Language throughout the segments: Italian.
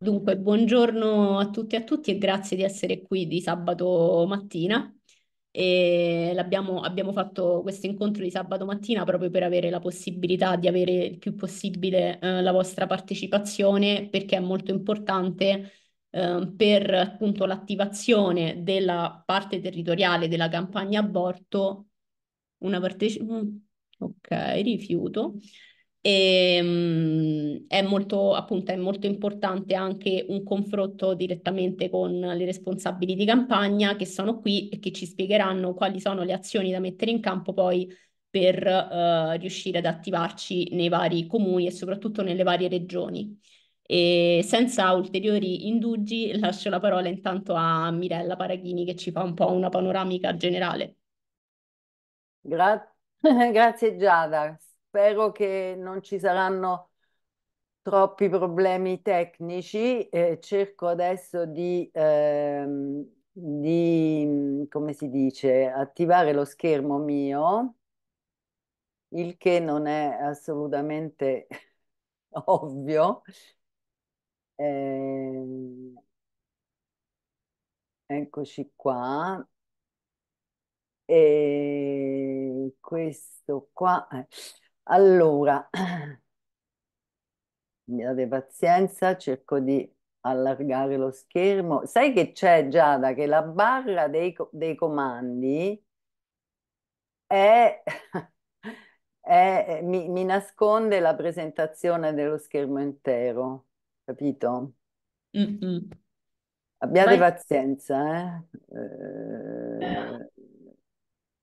Dunque, buongiorno a tutti e a tutti e grazie di essere qui di sabato mattina. abbiamo fatto questo incontro di sabato mattina proprio per avere la possibilità di avere il più possibile eh, la vostra partecipazione perché è molto importante eh, per appunto l'attivazione della parte territoriale della campagna aborto. Una partecipazione... Mm, ok, rifiuto. E, ehm, mh, è molto, appunto, è molto importante anche un confronto direttamente con le responsabili di campagna che sono qui e che ci spiegheranno quali sono le azioni da mettere in campo poi per eh, riuscire ad attivarci nei vari comuni e soprattutto nelle varie regioni. E senza ulteriori indugi lascio la parola intanto a Mirella Paraghini che ci fa un po' una panoramica generale. Gra grazie Giada, spero che non ci saranno troppi problemi tecnici. Eh, cerco adesso di, ehm, di, come si dice, attivare lo schermo mio, il che non è assolutamente ovvio. Eh, eccoci qua. E questo qua. Eh. Allora, mi date pazienza, cerco di allargare lo schermo. Sai che c'è Giada? Che la barra dei, dei comandi è, è- mi, mi nasconde la presentazione dello schermo intero, capito? Mm-mm. Abbiate Ma pazienza, eh? Eh, eh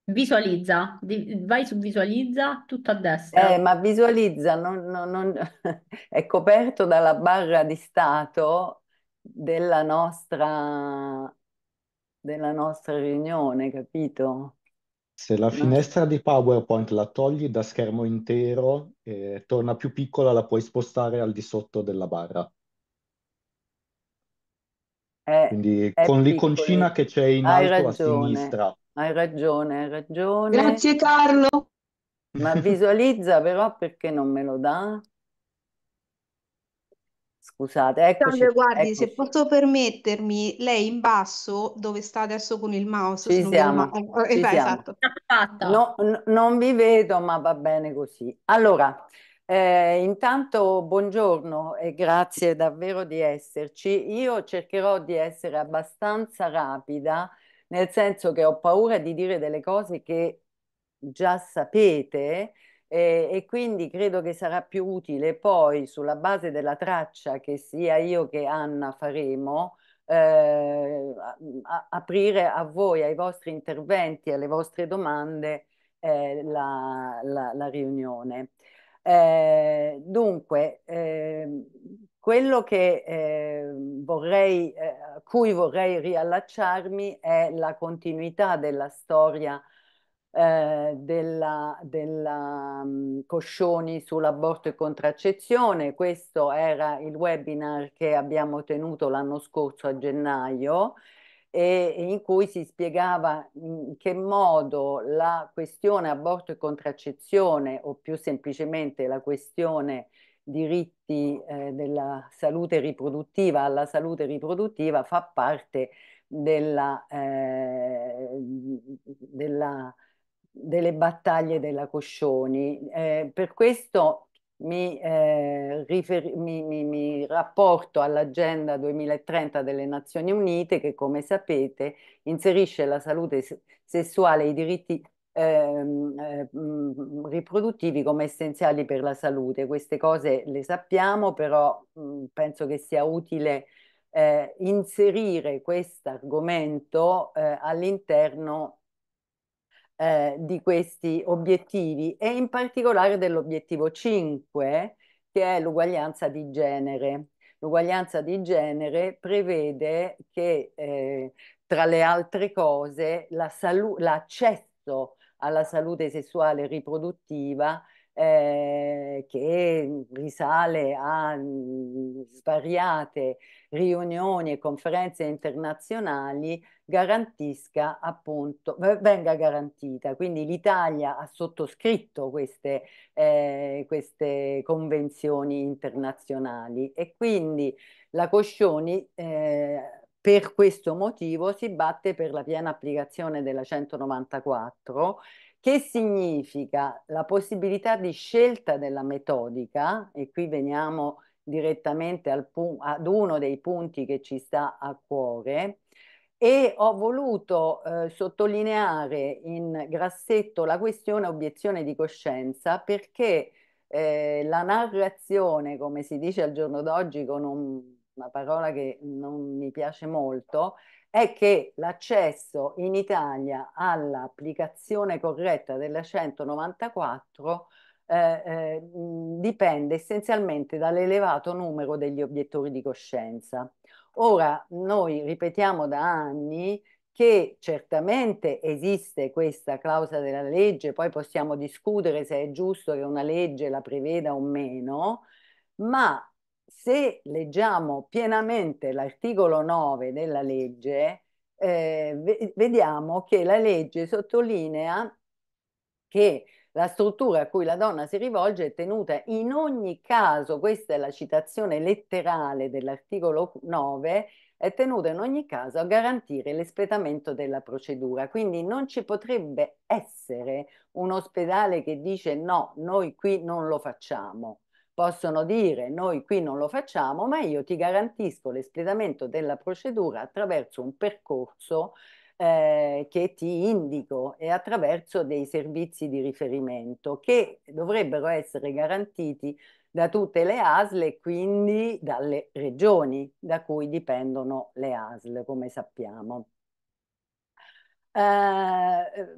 Visualizza, vai su visualizza tutto a destra. Eh, ma visualizza, non- non- non- è coperto dalla barra di stato della nostra, della nostra riunione, capito? Se la Non finestra di PowerPoint la togli da schermo intero e torna più piccola, la puoi spostare al di sotto della barra. Eh, Quindi è con piccolino. l'iconcina che c'è in Hai alto a ragione, sinistra. Hai ragione, hai ragione. Grazie Carlo. Ma visualizza però perché non me lo dà? Scusate, eccoci. Salve, guardi, eccoci. se posso permettermi, lei in basso, dove sta adesso con il mouse, Ci siamo, non, ma... Eh, ci eh, beh, esatto. No, no, non vi vedo, ma va bene così. Allora, eh, intanto buongiorno e grazie davvero di esserci. Io cercherò di essere abbastanza rapida nel senso che ho paura di dire delle cose che già sapete eh, e quindi credo che sarà più utile poi sulla base della traccia che sia io che Anna faremo eh, a aprire a voi, ai vostri interventi, alle vostre domande eh, la, la, la, riunione. Eh, dunque, ehm, quello che, eh, vorrei, eh, a cui vorrei riallacciarmi è la continuità della storia eh, della, della um, Coscioni sull'aborto e contraccezione. Questo era il webinar che abbiamo tenuto l'anno scorso a gennaio e, e in cui si spiegava in che modo la questione aborto e contraccezione o più semplicemente la questione diritti eh, della salute riproduttiva alla salute riproduttiva fa parte della, eh, della, delle battaglie della Coscioni. Eh, per questo mi, eh, mi, mi, mi rapporto all'Agenda 2030 delle Nazioni Unite che, come sapete, inserisce la salute sessuale e i diritti Ehm, eh, mm, mm, mm, riproduttivi come essenziali per la salute. Queste cose le sappiamo, però mh, penso che sia utile eh, inserire questo argomento eh, all'interno eh, di questi obiettivi e in particolare dell'obiettivo 5 che è l'uguaglianza di genere. L'uguaglianza di genere prevede che eh, tra le altre cose l'accesso la alla salute sessuale e riproduttiva eh, che risale a mm, svariate riunioni e conferenze internazionali garantisca appunto, venga garantita. Quindi l'Italia ha sottoscritto queste, eh, queste convenzioni internazionali e quindi la Coscioni eh, per questo motivo si batte per la piena applicazione della 194 che significa la possibilità di scelta della metodica, e qui veniamo direttamente al ad uno dei punti che ci sta a cuore, e ho voluto eh, sottolineare in grassetto la questione obiezione di coscienza perché eh, la narrazione, come si dice al giorno d'oggi con un una parola che non mi piace molto, è che l'accesso in Italia all'applicazione corretta della 194 eh, eh, dipende essenzialmente dall'elevato numero degli obiettori di coscienza. Ora, noi ripetiamo da anni che certamente esiste questa clausola della legge, poi possiamo discutere se è giusto che una legge la preveda o meno, ma se leggiamo pienamente l'articolo 9 della legge, eh, vediamo che la legge sottolinea che la struttura a cui la donna si rivolge è tenuta in ogni caso, questa è la citazione letterale dell'articolo 9, è tenuta in ogni caso a garantire l'espletamento della procedura. Quindi non ci potrebbe essere un ospedale che dice no, noi qui non lo facciamo possono dire noi qui non lo facciamo, ma io ti garantisco l'espletamento della procedura attraverso un percorso eh, che ti indico e attraverso dei servizi di riferimento che dovrebbero essere garantiti da tutte le ASL e quindi dalle regioni da cui dipendono le ASL, come sappiamo eh,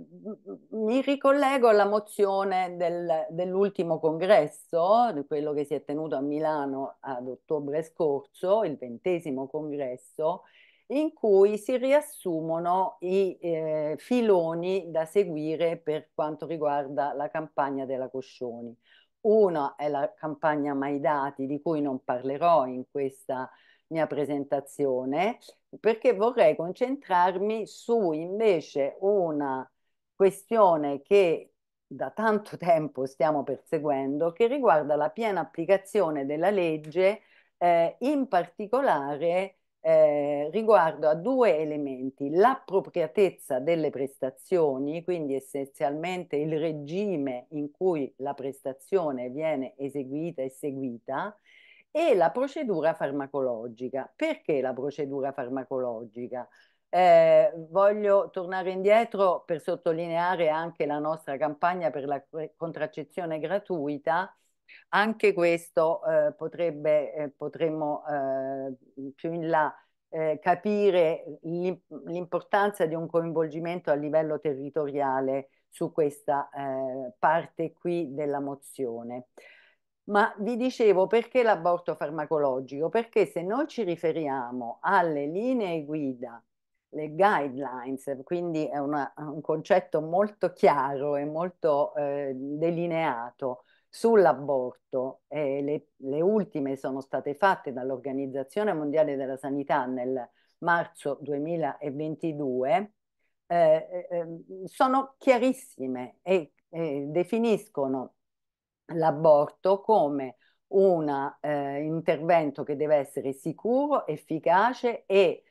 mi ricollego alla mozione del, dell'ultimo congresso, di quello che si è tenuto a Milano ad ottobre scorso, il ventesimo congresso, in cui si riassumono i eh, filoni da seguire per quanto riguarda la campagna della Coscioni. Una è la campagna Mai Dati, di cui non parlerò in questa mia presentazione, perché vorrei concentrarmi su invece una questione che da tanto tempo stiamo perseguendo, che riguarda la piena applicazione della legge, eh, in particolare eh, riguardo a due elementi, l'appropriatezza delle prestazioni, quindi essenzialmente il regime in cui la prestazione viene eseguita e seguita, e la procedura farmacologica. Perché la procedura farmacologica? Eh, voglio tornare indietro per sottolineare anche la nostra campagna per la contraccezione gratuita. Anche questo eh, potrebbe, eh, potremmo eh, più in là eh, capire l'importanza di un coinvolgimento a livello territoriale su questa eh, parte qui della mozione. Ma vi dicevo perché l'aborto farmacologico? Perché se noi ci riferiamo alle linee guida, le guidelines, quindi è una, un concetto molto chiaro e molto eh, delineato sull'aborto, eh, le, le ultime sono state fatte dall'Organizzazione Mondiale della Sanità nel marzo 2022, eh, eh ehm, sono chiarissime e definiscono l'aborto come un eh, intervento che deve essere sicuro, efficace e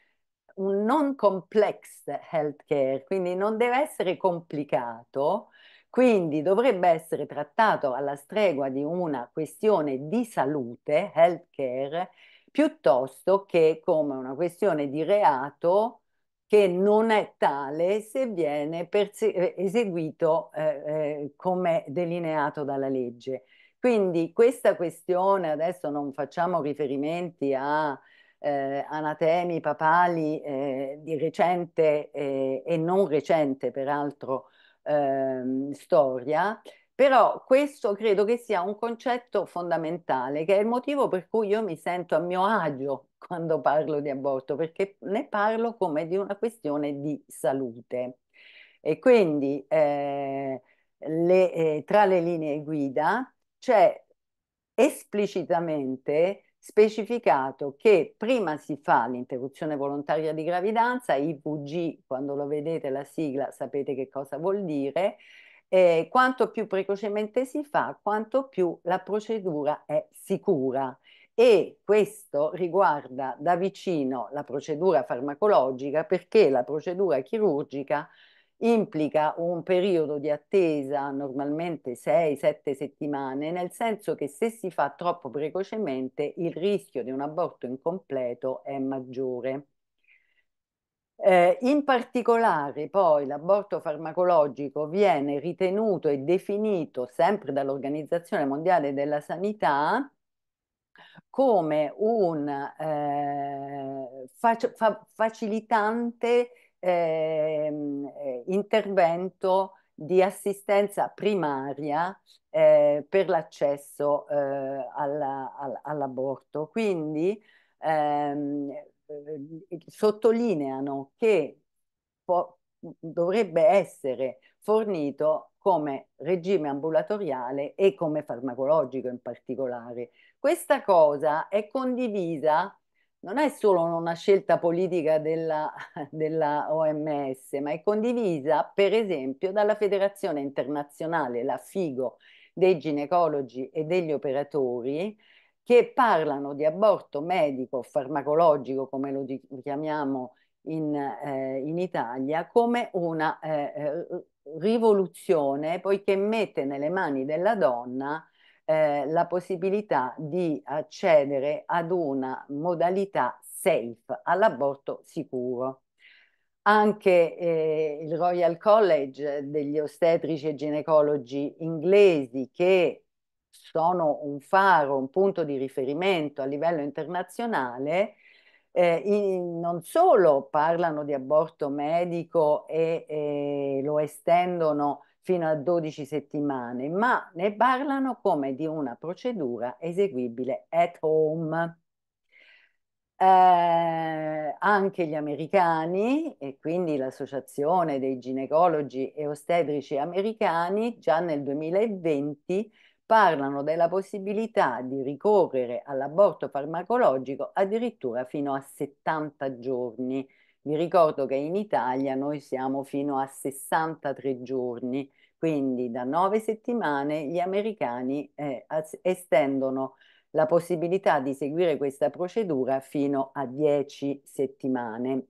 un non complex healthcare, quindi non deve essere complicato, quindi dovrebbe essere trattato alla stregua di una questione di salute, healthcare, piuttosto che come una questione di reato che non è tale se viene eh, eseguito eh, eh, come delineato dalla legge. Quindi questa questione, adesso non facciamo riferimenti a eh, anatemi papali eh, di recente eh, e non recente peraltro ehm, storia, però questo credo che sia un concetto fondamentale, che è il motivo per cui io mi sento a mio agio quando parlo di aborto, perché ne parlo come di una questione di salute. E quindi eh, le, eh, tra le linee guida c'è esplicitamente specificato che prima si fa l'interruzione volontaria di gravidanza, IVG, quando lo vedete la sigla sapete che cosa vuol dire, eh, quanto più precocemente si fa, quanto più la procedura è sicura. E questo riguarda da vicino la procedura farmacologica perché la procedura chirurgica implica un periodo di attesa normalmente 6-7 settimane, nel senso che se si fa troppo precocemente il rischio di un aborto incompleto è maggiore. Eh, in particolare poi l'aborto farmacologico viene ritenuto e definito sempre dall'Organizzazione Mondiale della Sanità come un eh, fac fa facilitante ehm, eh, intervento di assistenza primaria eh, per l'accesso eh, all'aborto. All Quindi ehm, eh, eh, sottolineano che può, mm, mm, dovrebbe essere fornito come regime ambulatoriale e come farmacologico in particolare. Questa cosa è condivisa, non è solo una scelta politica della, della OMS, ma è condivisa per esempio dalla Federazione Internazionale, la FIGO, dei ginecologi e degli operatori, che parlano di aborto medico farmacologico, come lo chiamiamo in, eh, in Italia, come una eh, eh, rivoluzione, poiché mette nelle mani della donna eh, la possibilità di accedere ad una modalità safe, all'aborto sicuro. Anche eh, il Royal College degli ostetrici e ginecologi inglesi che sono un faro, un punto di riferimento a livello internazionale, eh, in, non solo parlano di aborto medico e, e lo estendono fino a 12 settimane, ma ne parlano come di una procedura eseguibile at home. Eh, anche gli americani e quindi l'associazione dei ginecologi e ostetrici americani già nel 2020 parlano della possibilità di ricorrere all'aborto farmacologico addirittura fino a 70 giorni. Vi ricordo che in Italia noi siamo fino a 63 giorni, quindi da 9 settimane gli americani eh, estendono la possibilità di seguire questa procedura fino a 10 settimane.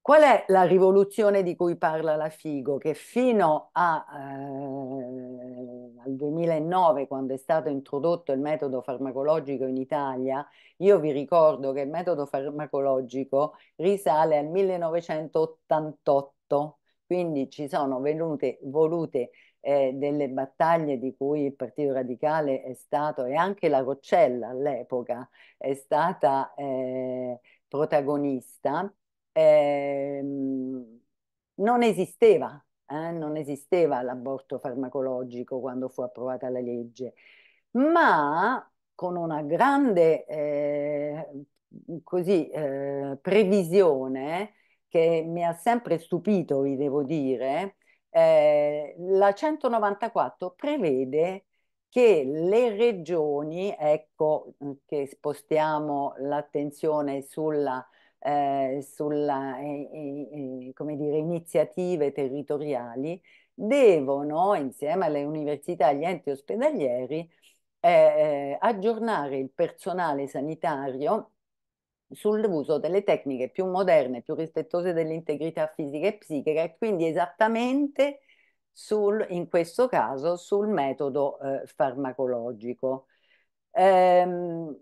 Qual è la rivoluzione di cui parla la Figo? Che fino a eh, al 2009, quando è stato introdotto il metodo farmacologico in Italia, io vi ricordo che il metodo farmacologico risale al 1988, quindi ci sono venute, volute eh, delle battaglie di cui il Partito Radicale è stato, e anche la Roccella all'epoca è stata eh, protagonista, eh, non esisteva eh, non esisteva l'aborto farmacologico quando fu approvata la legge, ma con una grande eh, così, eh, previsione che mi ha sempre stupito, vi devo dire, eh, la 194 prevede che le regioni, ecco che spostiamo l'attenzione sulla eh, sulla, eh, eh, eh, come dire, iniziative territoriali, devono, insieme alle università e agli enti ospedalieri, eh, aggiornare il personale sanitario sull'uso delle tecniche più moderne, più rispettose dell'integrità fisica e psichica e quindi esattamente sul, in questo caso sul metodo eh, farmacologico. Ehm,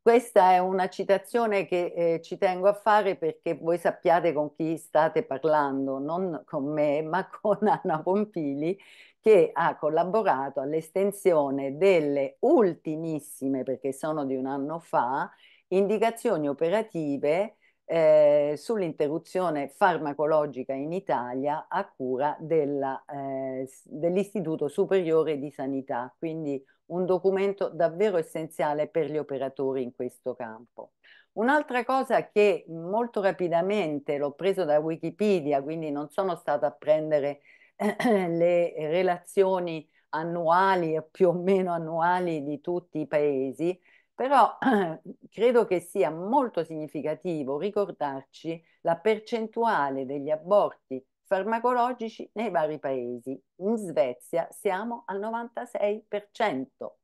questa è una citazione che eh, ci tengo a fare perché voi sappiate con chi state parlando, non con me, ma con Anna Pompili, che ha collaborato all'estensione delle ultimissime, perché sono di un anno fa, indicazioni operative eh, sull'interruzione farmacologica in Italia a cura eh, dell'Istituto eh, dell Superiore di Sanità. Quindi un documento davvero essenziale per gli operatori in questo campo. Un'altra cosa che molto rapidamente l'ho preso da Wikipedia, quindi non sono stata a prendere le relazioni annuali o più o meno annuali di tutti i paesi, però credo che sia molto significativo ricordarci la percentuale degli aborti farmacologici nei vari paesi. In Svezia siamo al 96%.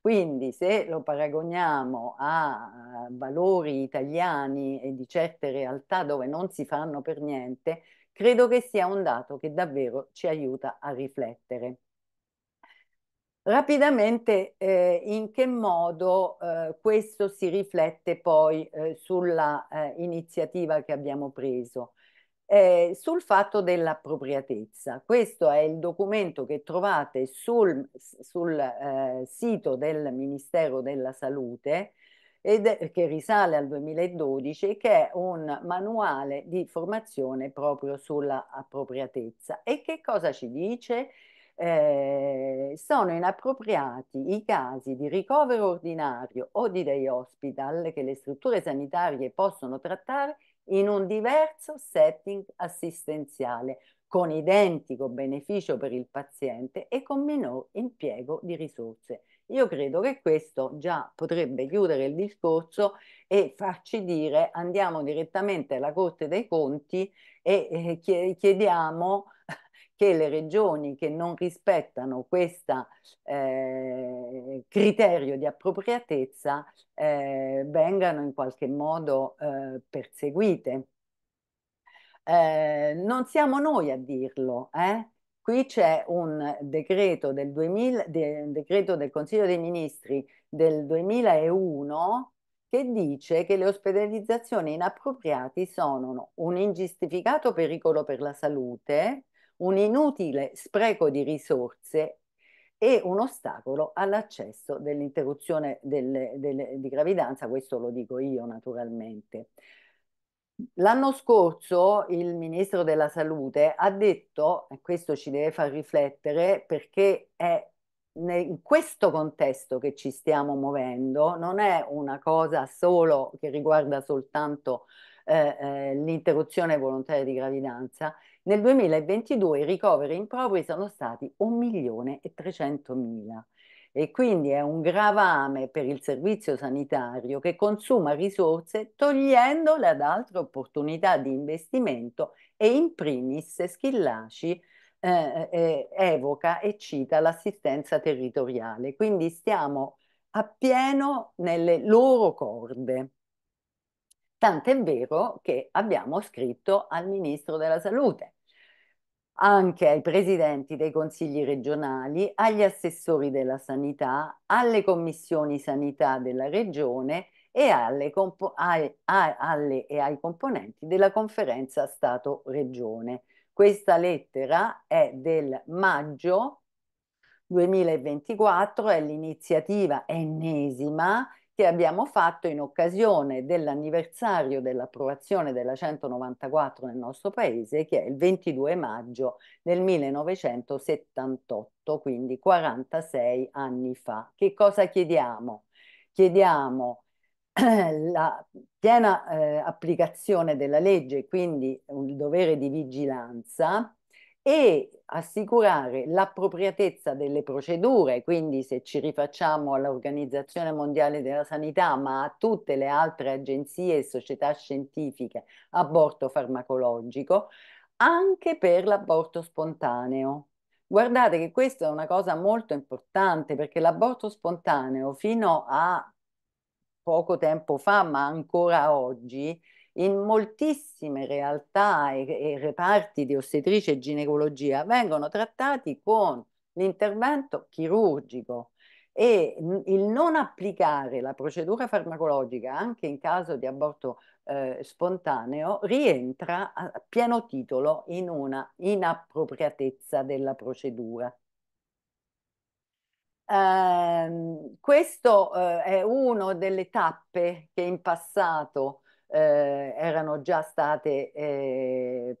Quindi se lo paragoniamo a valori italiani e di certe realtà dove non si fanno per niente, credo che sia un dato che davvero ci aiuta a riflettere. Rapidamente eh, in che modo eh, questo si riflette poi eh, sulla eh, iniziativa che abbiamo preso eh, sul fatto dell'appropriatezza. Questo è il documento che trovate sul, sul eh, sito del Ministero della Salute ed, che risale al 2012, che è un manuale di formazione proprio sulla appropriatezza. E che cosa ci dice? Eh, sono inappropriati i casi di ricovero ordinario o di day hospital che le strutture sanitarie possono trattare in un diverso setting assistenziale, con identico beneficio per il paziente e con minor impiego di risorse. Io credo che questo già potrebbe chiudere il discorso e farci dire andiamo direttamente alla Corte dei Conti e eh, chiediamo che le regioni che non rispettano questo eh, criterio di appropriatezza eh, vengano in qualche modo eh, perseguite. Eh, non siamo noi a dirlo, eh? qui c'è un decreto del, 2000, de, decreto del Consiglio dei Ministri del 2001 che dice che le ospedalizzazioni inappropriate sono un ingiustificato pericolo per la salute, un inutile spreco di risorse e un ostacolo all'accesso dell'interruzione del, del, di gravidanza, questo lo dico io naturalmente. L'anno scorso il ministro della salute ha detto, e questo ci deve far riflettere perché è in questo contesto che ci stiamo muovendo, non è una cosa solo che riguarda soltanto eh, eh, l'interruzione volontaria di gravidanza, nel 2022 i ricoveri impropri sono stati 1 milione e 300 mila e quindi è un gravame per il servizio sanitario che consuma risorse togliendole ad altre opportunità di investimento e in primis Schillaci eh, eh, eh, evoca e cita l'assistenza territoriale. Quindi stiamo appieno nelle loro corde. Tant'è vero che abbiamo scritto al Ministro della Salute anche ai presidenti dei consigli regionali, agli assessori della sanità, alle commissioni sanità della regione e, alle, ai, alle, e ai componenti della conferenza Stato-Regione. Questa lettera è del maggio 2024, è l'iniziativa ennesima che abbiamo fatto in occasione dell'anniversario dell'approvazione della 194 nel nostro paese, che è il 22 maggio del 1978, quindi 46 anni fa. Che cosa chiediamo? Chiediamo la piena eh, applicazione della legge, quindi un dovere di vigilanza e assicurare l'appropriatezza delle procedure, quindi se ci rifacciamo all'Organizzazione Mondiale della Sanità, ma a tutte le altre agenzie e società scientifiche, aborto farmacologico, anche per l'aborto spontaneo. Guardate che questa è una cosa molto importante perché l'aborto spontaneo fino a poco tempo fa, ma ancora oggi, in moltissime realtà e, e reparti di ostetricia e ginecologia vengono trattati con l'intervento chirurgico e il non applicare la procedura farmacologica anche in caso di aborto eh, spontaneo rientra a pieno titolo in una inappropriatezza della procedura. Eh, questo eh, è una delle tappe che in passato eh, erano già state eh,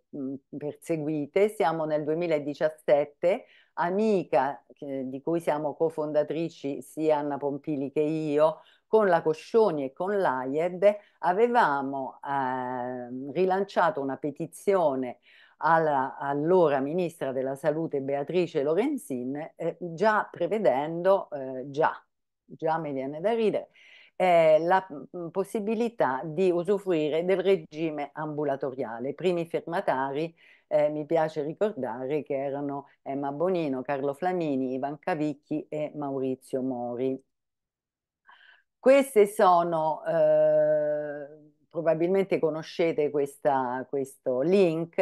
perseguite. Siamo nel 2017, amica eh, di cui siamo cofondatrici sia Anna Pompili che io, con la Coscioni e con l'AIED avevamo ehm, rilanciato una petizione alla allora ministra della salute Beatrice Lorenzin eh, già prevedendo, eh, già, già mi viene da ridere, è la mhmm, possibilità di usufruire del regime ambulatoriale. I primi firmatari, eh, mi piace ricordare, che erano Emma Bonino, Carlo Flamini, Ivan Cavicchi e Maurizio Mori. Queste sono, eh, probabilmente conoscete questa, questo link,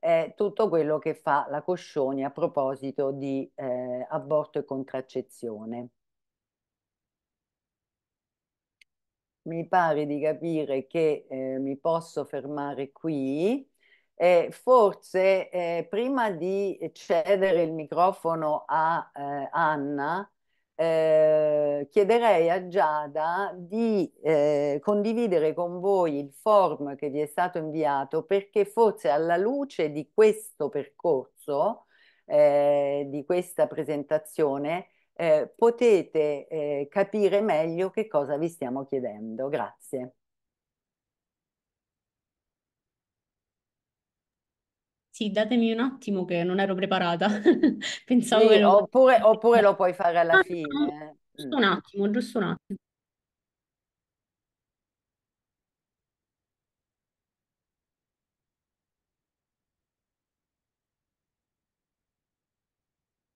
eh, tutto quello che fa la Coscioni a proposito di eh, aborto e contraccezione. mi pare di capire che eh, mi posso fermare qui. Eh, forse eh, prima di cedere il microfono a eh, Anna, eh, chiederei a Giada di eh, condividere con voi il form che vi è stato inviato perché forse alla luce di questo percorso, eh, di questa presentazione, eh, potete eh, capire meglio che cosa vi stiamo chiedendo. Grazie. Sì, datemi un attimo che non ero preparata. Pensavo sì, che lo... Oppure, oppure lo puoi fare alla ah, fine. giusto un mm. attimo, giusto un attimo.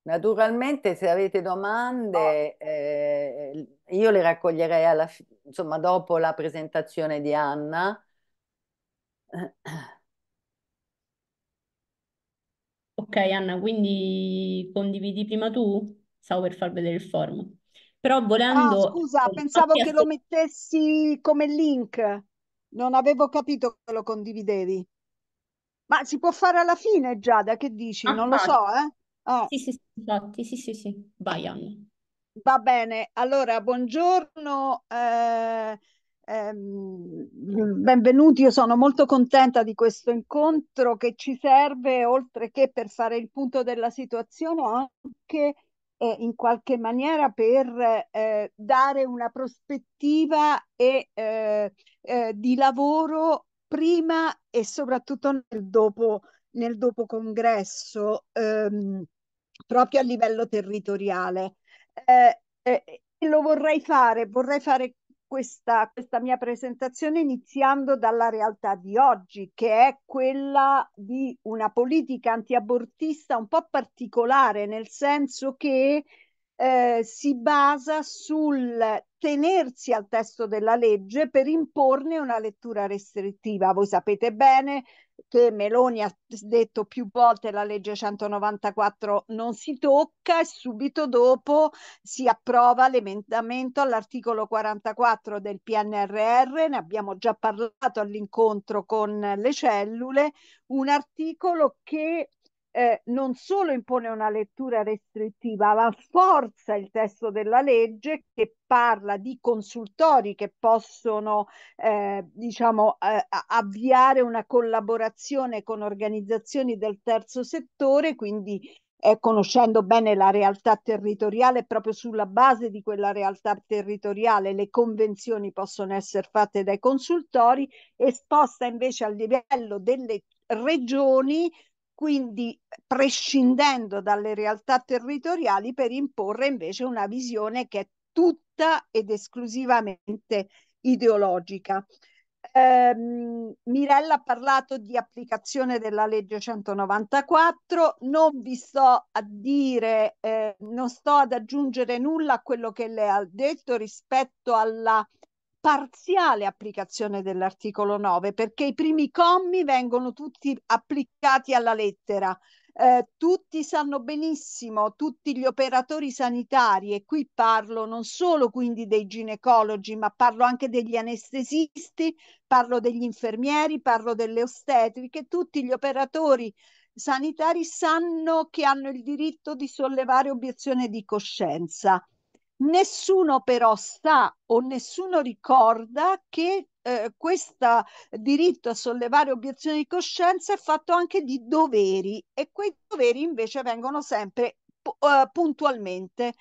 Naturalmente se avete domande oh. eh, io le raccoglierei alla, insomma, dopo la presentazione di Anna. Ok Anna, quindi condividi prima tu? Stavo per far vedere il form. Però volendo... Ah, scusa, pensavo che lo mettessi come link. Non avevo capito che lo condividevi. Ma si può fare alla fine, Giada, che dici? Ah, non lo so, eh? Oh, Sì, sì, sì, infatti, sì, sì, sì. Vai, va bene, allora buongiorno, eh, ehm, benvenuti, io sono molto contenta di questo incontro che ci serve oltre che per fare il punto della situazione anche eh, in qualche maniera per eh, dare una prospettiva e, eh, eh, di lavoro prima e soprattutto nel dopo, nel dopo congresso. Ehm, proprio a livello territoriale. Eh, eh, lo vorrei fare, vorrei fare questa, questa mia presentazione iniziando dalla realtà di oggi, che è quella di una politica antiabortista un po' particolare, nel senso che eh, si basa sul tenersi al testo della legge per imporne una lettura restrittiva. Voi sapete bene che Meloni ha detto più volte la legge 194 non si tocca e subito dopo si approva l'emendamento all'articolo 44 del PNRR, ne abbiamo già parlato all'incontro con le cellule, un articolo che eh, non solo impone una lettura restrittiva, ma forza il testo della legge che parla di consultori che possono eh, diciamo, eh, avviare una collaborazione con organizzazioni del terzo settore, quindi eh, conoscendo bene la realtà territoriale, proprio sulla base di quella realtà territoriale le convenzioni possono essere fatte dai consultori esposta invece al livello delle regioni quindi prescindendo dalle realtà territoriali per imporre invece una visione che è tutta ed esclusivamente ideologica. Eh, Mirella ha parlato di applicazione della legge 194, non vi sto a dire, eh, non sto ad aggiungere nulla a quello che lei ha detto rispetto alla parziale applicazione dell'articolo 9 perché i primi commi vengono tutti applicati alla lettera. Eh, tutti sanno benissimo, tutti gli operatori sanitari, e qui parlo non solo quindi dei ginecologi, ma parlo anche degli anestesisti, parlo degli infermieri, parlo delle ostetriche, tutti gli operatori sanitari sanno che hanno il diritto di sollevare obiezione di coscienza. Nessuno però sa o nessuno ricorda che eh, questo diritto a sollevare obiezioni di coscienza è fatto anche di doveri e quei doveri invece vengono sempre uh, puntualmente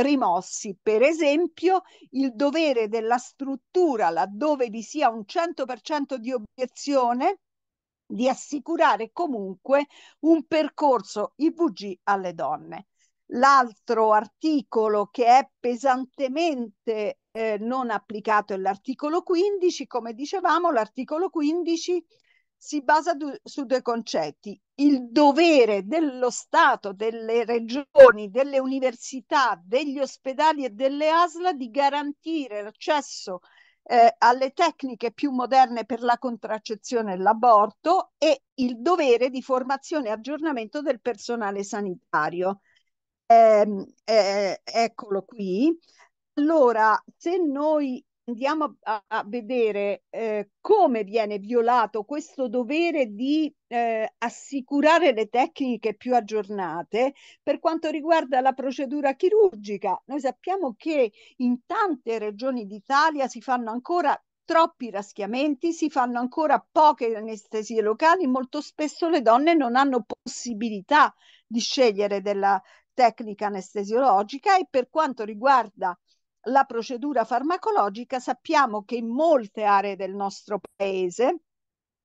rimossi. Per esempio, il dovere della struttura, laddove vi sia un 100% di obiezione, di assicurare comunque un percorso IVG alle donne. L'altro articolo che è pesantemente eh, non applicato è l'articolo 15. Come dicevamo, l'articolo 15 si basa su due concetti, il dovere dello Stato, delle regioni, delle università, degli ospedali e delle ASLA di garantire l'accesso eh, alle tecniche più moderne per la contraccezione e l'aborto e il dovere di formazione e aggiornamento del personale sanitario eh, eh, eccolo qui. Allora, se noi andiamo a, a vedere eh, come viene violato questo dovere di eh, assicurare le tecniche più aggiornate per quanto riguarda la procedura chirurgica. Noi sappiamo che in tante regioni d'Italia si fanno ancora troppi raschiamenti, si fanno ancora poche anestesie locali, molto spesso le donne non hanno possibilità di scegliere della tecnica anestesiologica e per quanto riguarda la procedura farmacologica sappiamo che in molte aree del nostro paese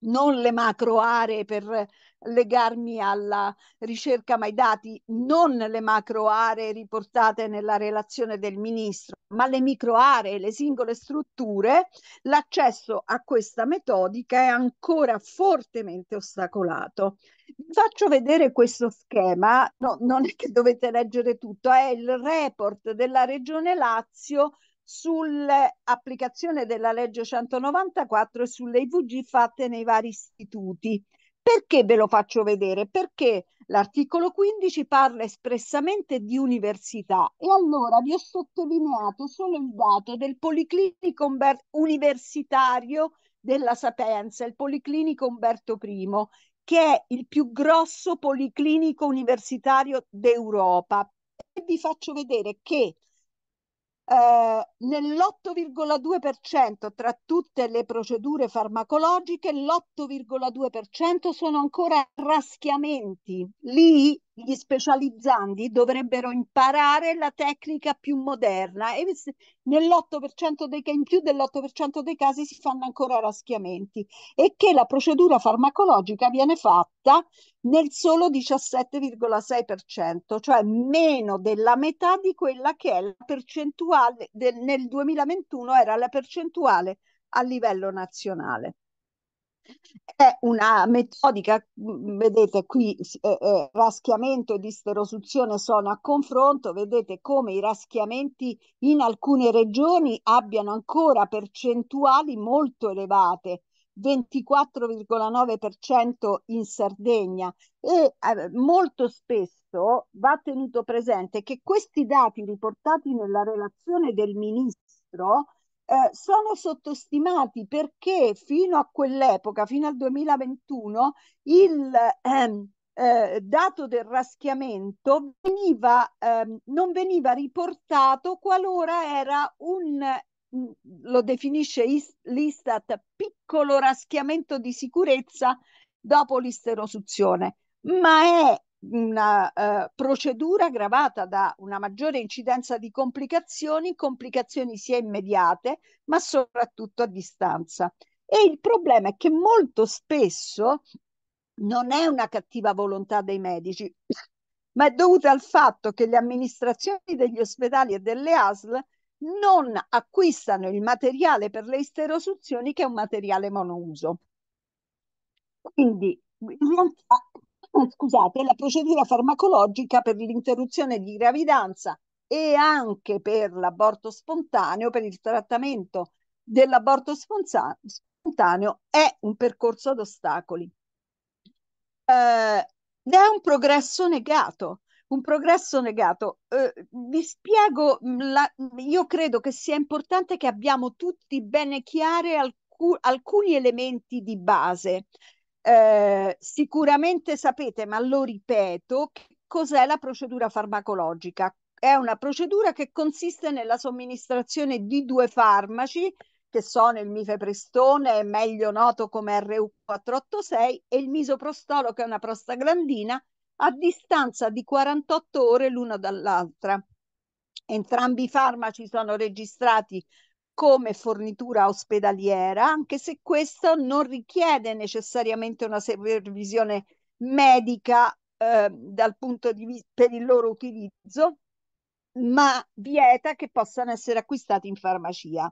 non le macro aree per legarmi alla ricerca, ma i dati, non le macro aree riportate nella relazione del ministro, ma le micro aree, le singole strutture, l'accesso a questa metodica è ancora fortemente ostacolato. Vi faccio vedere questo schema, no, non è che dovete leggere tutto, è il report della Regione Lazio sull'applicazione della legge 194 e sulle IVG fatte nei vari istituti. Perché ve lo faccio vedere? Perché l'articolo 15 parla espressamente di università e allora vi ho sottolineato solo il dato del Policlinico Universitario della Sapienza, il Policlinico Umberto I, che è il più grosso policlinico universitario d'Europa. E vi faccio vedere che eh, nell'8,2% tra tutte le procedure farmacologiche, l'8,2% sono ancora raschiamenti. Lì gli specializzandi dovrebbero imparare la tecnica più moderna e nell'8% dei, in più dell'8% dei casi si fanno ancora raschiamenti e che la procedura farmacologica viene fatta nel solo 17,6%, cioè meno della metà di quella che è la percentuale del, nel 2021 era la percentuale a livello nazionale. È una metodica, mm, vedete qui, eh, eh, raschiamento e disterosuzione sono a confronto, vedete come i raschiamenti in alcune regioni abbiano ancora percentuali molto elevate. 24,9% in Sardegna e eh, molto spesso va tenuto presente che questi dati riportati nella relazione del ministro eh, sono sottostimati perché fino a quell'epoca, fino al 2021, il ehm, eh, dato del raschiamento veniva, ehm, non veniva riportato qualora era un mm, lo definisce l'Istat piccolo raschiamento di sicurezza dopo l'isterosuzione, ma è una eh, procedura gravata da una maggiore incidenza di complicazioni, complicazioni sia immediate ma soprattutto a distanza. E il problema è che molto spesso non è una cattiva volontà dei medici, ma è dovuta al fatto che le amministrazioni degli ospedali e delle ASL non acquistano il materiale per le isterosuzioni che è un materiale monouso. Quindi in realtà eh, scusate, la procedura farmacologica per l'interruzione di gravidanza e anche per l'aborto spontaneo, per il trattamento dell'aborto spontaneo, è un percorso ad ostacoli. Eh, ed è un progresso negato, un progresso negato. Eh, vi spiego, la, io credo che sia importante che abbiamo tutti bene chiare alcuni elementi di base. Eh, sicuramente sapete, ma lo ripeto, cos'è la procedura farmacologica? È una procedura che consiste nella somministrazione di due farmaci che sono il mifepristone, meglio noto come RU486, e il misoprostolo, che è una prostaglandina, a distanza di 48 ore l'uno dall'altra. Entrambi i farmaci sono registrati come fornitura ospedaliera, anche se questo non richiede necessariamente una supervisione medica eh, dal punto di vista per il loro utilizzo, ma vieta che possano essere acquistati in farmacia.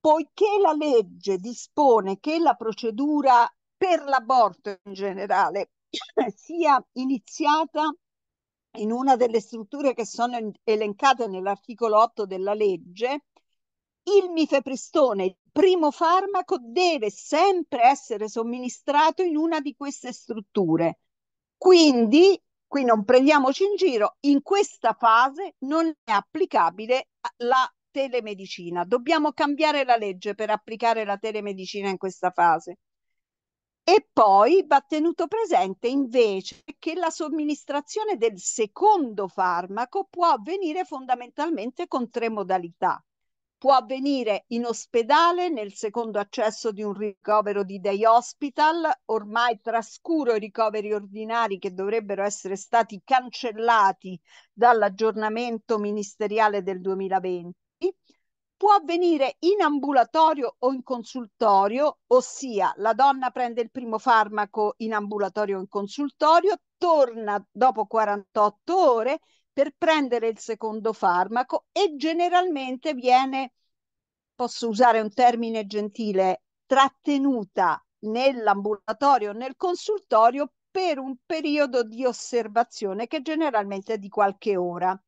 Poiché la legge dispone che la procedura per l'aborto in generale sia iniziata in una delle strutture che sono elencate nell'articolo 8 della legge, il mifepristone, il primo farmaco, deve sempre essere somministrato in una di queste strutture. Quindi, qui non prendiamoci in giro, in questa fase non è applicabile la telemedicina. Dobbiamo cambiare la legge per applicare la telemedicina in questa fase. E poi va tenuto presente invece che la somministrazione del secondo farmaco può avvenire fondamentalmente con tre modalità può avvenire in ospedale nel secondo accesso di un ricovero di day hospital. Ormai trascuro i ricoveri ordinari che dovrebbero essere stati cancellati dall'aggiornamento ministeriale del 2020. Può avvenire in ambulatorio o in consultorio, ossia la donna prende il primo farmaco in ambulatorio o in consultorio, torna dopo 48 ore per prendere il secondo farmaco e generalmente viene, posso usare un termine gentile, trattenuta nell'ambulatorio nel consultorio per un periodo di osservazione che generalmente è di qualche ora.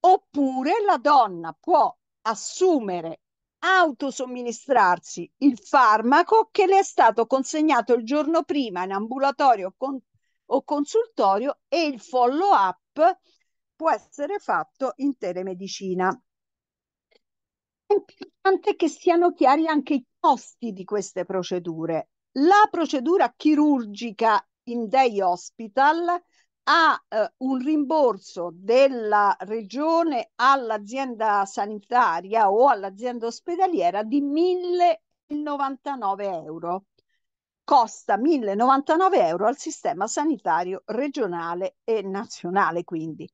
Oppure la donna può assumere, autosomministrarsi il farmaco che le è stato consegnato il giorno prima in ambulatorio con, o consultorio e il follow up può essere fatto in telemedicina. È importante che siano chiari anche i costi di queste procedure. La procedura chirurgica in day hospital ha eh, un rimborso della regione all'azienda sanitaria o all'azienda ospedaliera di 1.099 euro. Costa 1.099 euro al sistema sanitario regionale e nazionale quindi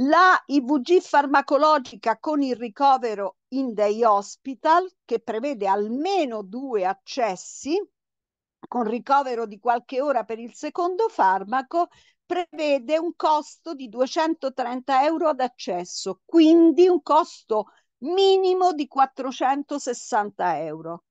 la IVG farmacologica con il ricovero in day hospital che prevede almeno due accessi con ricovero di qualche ora per il secondo farmaco prevede un costo di 230 euro ad accesso, quindi un costo minimo di 460 euro.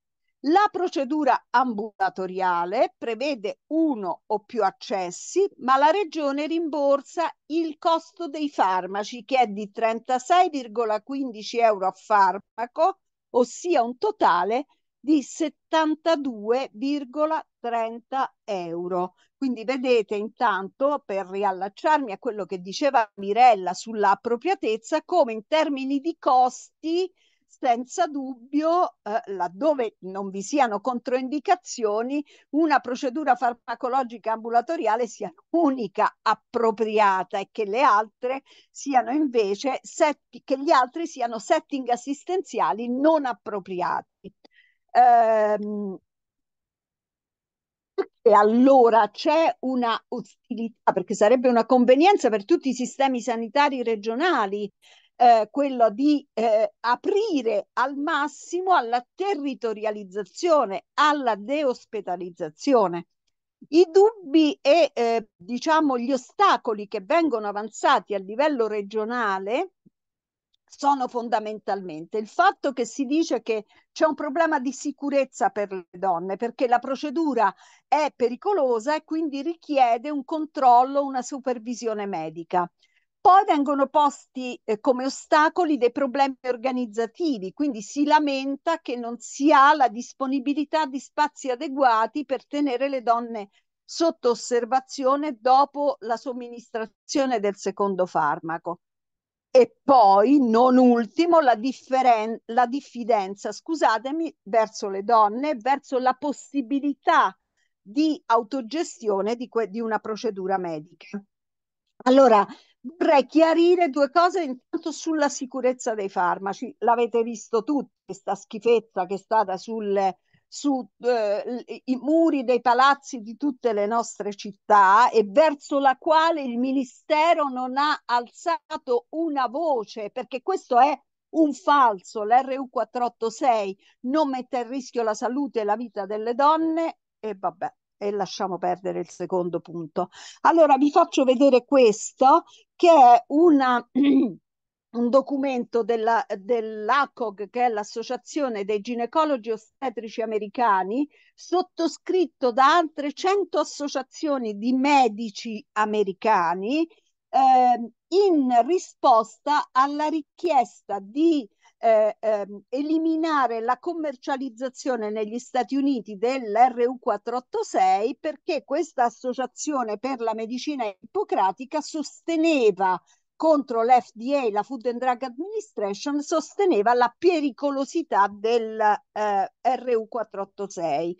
La procedura ambulatoriale prevede uno o più accessi, ma la Regione rimborsa il costo dei farmaci, che è di 36,15 euro a farmaco, ossia un totale di 72,30 euro. Quindi vedete intanto, per riallacciarmi a quello che diceva Mirella sull'appropriatezza, come in termini di costi senza dubbio, eh, laddove non vi siano controindicazioni, una procedura farmacologica ambulatoriale sia l'unica appropriata e che le altre siano invece setti, che gli altri siano setting assistenziali non appropriati. Ehm, e allora c'è una ostilità, perché sarebbe una convenienza per tutti i sistemi sanitari regionali eh, quello di eh, aprire al massimo alla territorializzazione, alla deospitalizzazione. I dubbi e eh, diciamo gli ostacoli che vengono avanzati a livello regionale sono fondamentalmente il fatto che si dice che c'è un problema di sicurezza per le donne perché la procedura è pericolosa e quindi richiede un controllo, una supervisione medica. Poi vengono posti eh, come ostacoli dei problemi organizzativi, quindi si lamenta che non si ha la disponibilità di spazi adeguati per tenere le donne sotto osservazione dopo la somministrazione del secondo farmaco. E poi, non ultimo, la, differen- la diffidenza, scusatemi, verso le donne, verso la possibilità di autogestione di, que- di una procedura medica. Allora, vorrei chiarire due cose intanto sulla sicurezza dei farmaci. L'avete visto tutti, questa schifezza che è stata sulle, sui eh, muri dei palazzi di tutte le nostre città e verso la quale il Ministero non ha alzato una voce, perché questo è un falso, l'RU486 non mette a rischio la salute e la vita delle donne e vabbè, e lasciamo perdere il secondo punto. Allora vi faccio vedere questo che è una, un documento della, dell'ACOG che è l'Associazione dei Ginecologi Ostetrici Americani sottoscritto da altre 100 associazioni di medici americani eh, in risposta alla richiesta di eh, ehm, eliminare la commercializzazione negli Stati Uniti dell'RU486 perché questa associazione per la medicina ippocratica sosteneva contro l'FDA, la Food and Drug Administration, sosteneva la pericolosità del eh, RU486.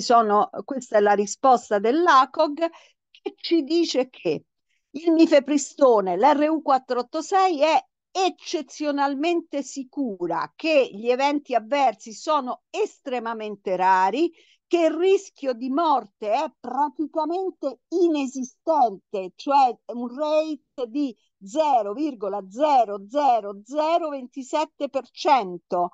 Sono, questa è la risposta dell'ACOG che ci dice che il mifepristone, l'RU486, è eccezionalmente sicura che gli eventi avversi sono estremamente rari, che il rischio di morte è praticamente inesistente, cioè un rate di 0,00027%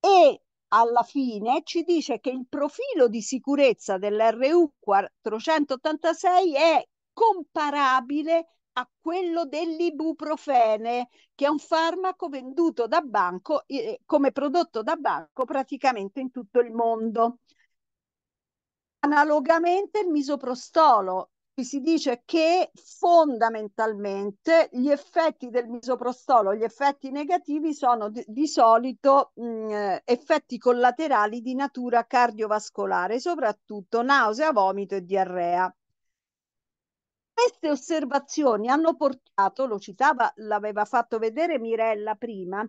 e alla fine ci dice che il profilo di sicurezza dell'RU 486 è comparabile a quello dell'ibuprofene, che è un farmaco venduto da banco eh, come prodotto da banco praticamente in tutto il mondo. Analogamente il misoprostolo, si dice che fondamentalmente gli effetti del misoprostolo, gli effetti negativi sono di, di solito mh, mm, effetti collaterali di natura cardiovascolare, soprattutto nausea, vomito e diarrea. Queste osservazioni hanno portato, lo citava, l'aveva fatto vedere Mirella prima,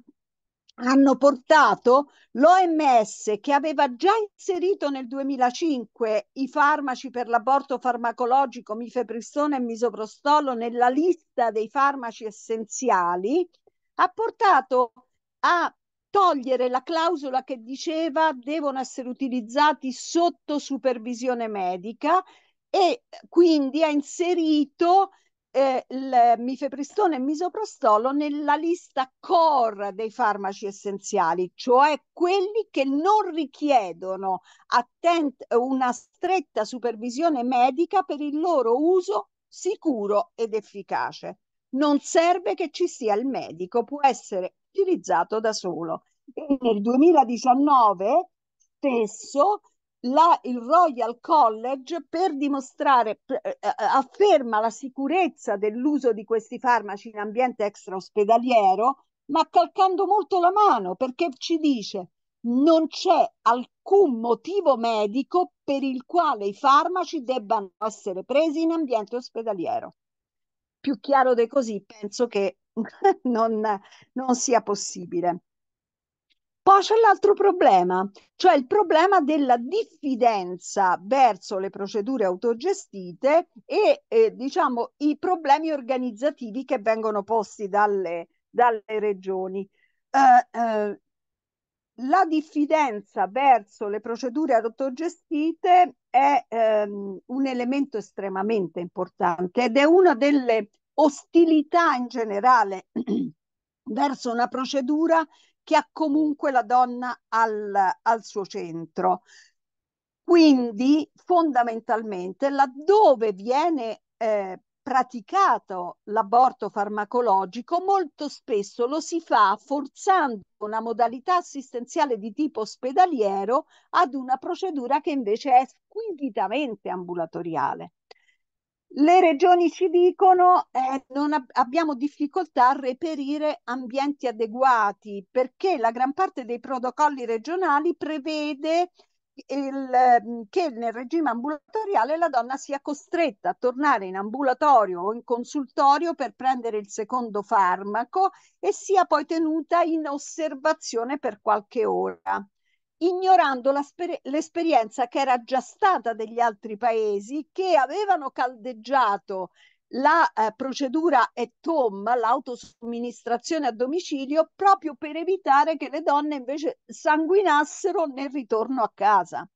hanno portato l'OMS che aveva già inserito nel 2005 i farmaci per l'aborto farmacologico mifepristone e misoprostolo nella lista dei farmaci essenziali, ha portato a togliere la clausola che diceva devono essere utilizzati sotto supervisione medica e quindi ha inserito eh, il mifepristone e il misoprostolo nella lista core dei farmaci essenziali, cioè quelli che non richiedono attent- una stretta supervisione medica per il loro uso sicuro ed efficace. Non serve che ci sia il medico, può essere utilizzato da solo. E nel 2019 stesso la, il Royal College per dimostrare, eh, eh, afferma la sicurezza dell'uso di questi farmaci in ambiente extraospedaliero, ma calcando molto la mano perché ci dice non c'è alcun motivo medico per il quale i farmaci debbano essere presi in ambiente ospedaliero. Più chiaro di così penso che non, non sia possibile. Poi c'è l'altro problema, cioè il problema della diffidenza verso le procedure autogestite e eh, diciamo i problemi organizzativi che vengono posti dalle, dalle regioni. Uh, uh, la diffidenza verso le procedure autogestite è ehm, un elemento estremamente importante ed è una delle ostilità in generale verso una procedura che ha comunque la donna al, al suo centro. Quindi fondamentalmente laddove viene eh, praticato l'aborto farmacologico, molto spesso lo si fa forzando una modalità assistenziale di tipo ospedaliero ad una procedura che invece è squisitamente ambulatoriale le regioni ci dicono eh, non ab- abbiamo difficoltà a reperire ambienti adeguati perché la gran parte dei protocolli regionali prevede il, mm, che nel regime ambulatoriale la donna sia costretta a tornare in ambulatorio o in consultorio per prendere il secondo farmaco e sia poi tenuta in osservazione per qualche ora ignorando l'esperienza che era già stata degli altri paesi che avevano caldeggiato la eh, procedura ETOM, l'autosomministrazione a domicilio, proprio per evitare che le donne invece sanguinassero nel ritorno a casa.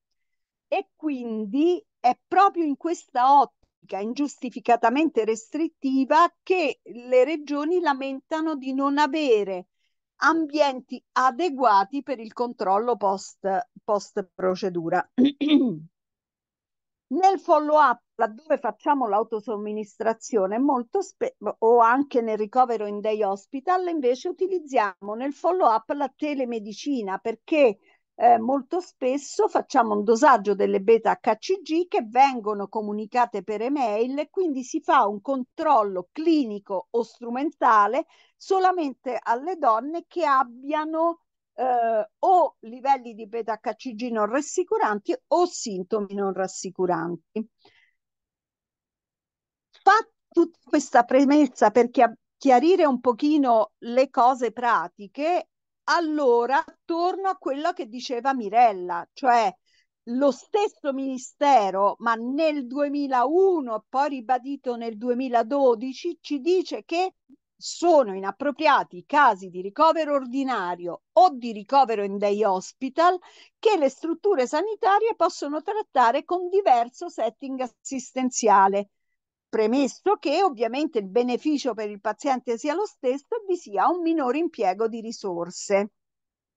E quindi è proprio in questa ottica ingiustificatamente restrittiva che le regioni lamentano di non avere ambienti adeguati per il controllo post, post procedura. Nel follow up, laddove facciamo l'autosomministrazione, molto spe- o anche nel ricovero in day hospital, invece utilizziamo nel follow up la telemedicina perché eh, molto spesso facciamo un dosaggio delle beta HCG che vengono comunicate per email, quindi si fa un controllo clinico o strumentale solamente alle donne che abbiano eh, o livelli di beta HCG non rassicuranti o sintomi non rassicuranti. Fatta tutta questa premessa perché chiarire un pochino le cose pratiche allora torno a quello che diceva Mirella, cioè lo stesso ministero, ma nel 2001, poi ribadito nel 2012, ci dice che sono inappropriati i casi di ricovero ordinario o di ricovero in day hospital che le strutture sanitarie possono trattare con diverso setting assistenziale premesso che ovviamente il beneficio per il paziente sia lo stesso e vi sia un minore impiego di risorse.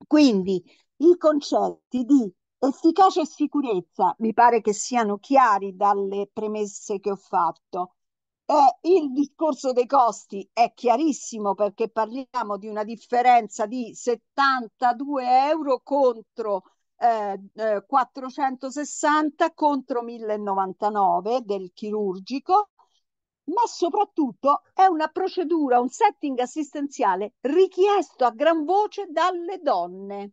Quindi i concetti di efficacia e sicurezza mi pare che siano chiari dalle premesse che ho fatto. Eh, il discorso dei costi è chiarissimo perché parliamo di una differenza di 72 euro contro eh, 460 eh, contro 1099 del chirurgico ma soprattutto è una procedura, un setting assistenziale richiesto a gran voce dalle donne.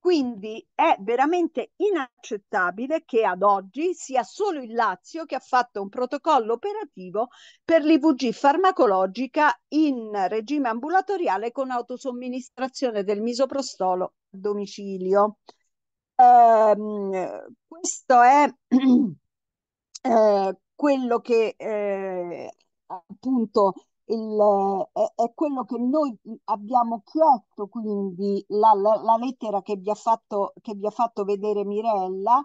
Quindi è veramente inaccettabile che ad oggi sia solo il Lazio che ha fatto un protocollo operativo per l'IVG farmacologica in regime ambulatoriale con autosomministrazione del misoprostolo a domicilio. Eh, questo è eh, quello che eh, appunto il, è, è, quello che noi abbiamo chiesto, quindi la, la, la lettera che vi, fatto, che vi, ha fatto, vedere Mirella,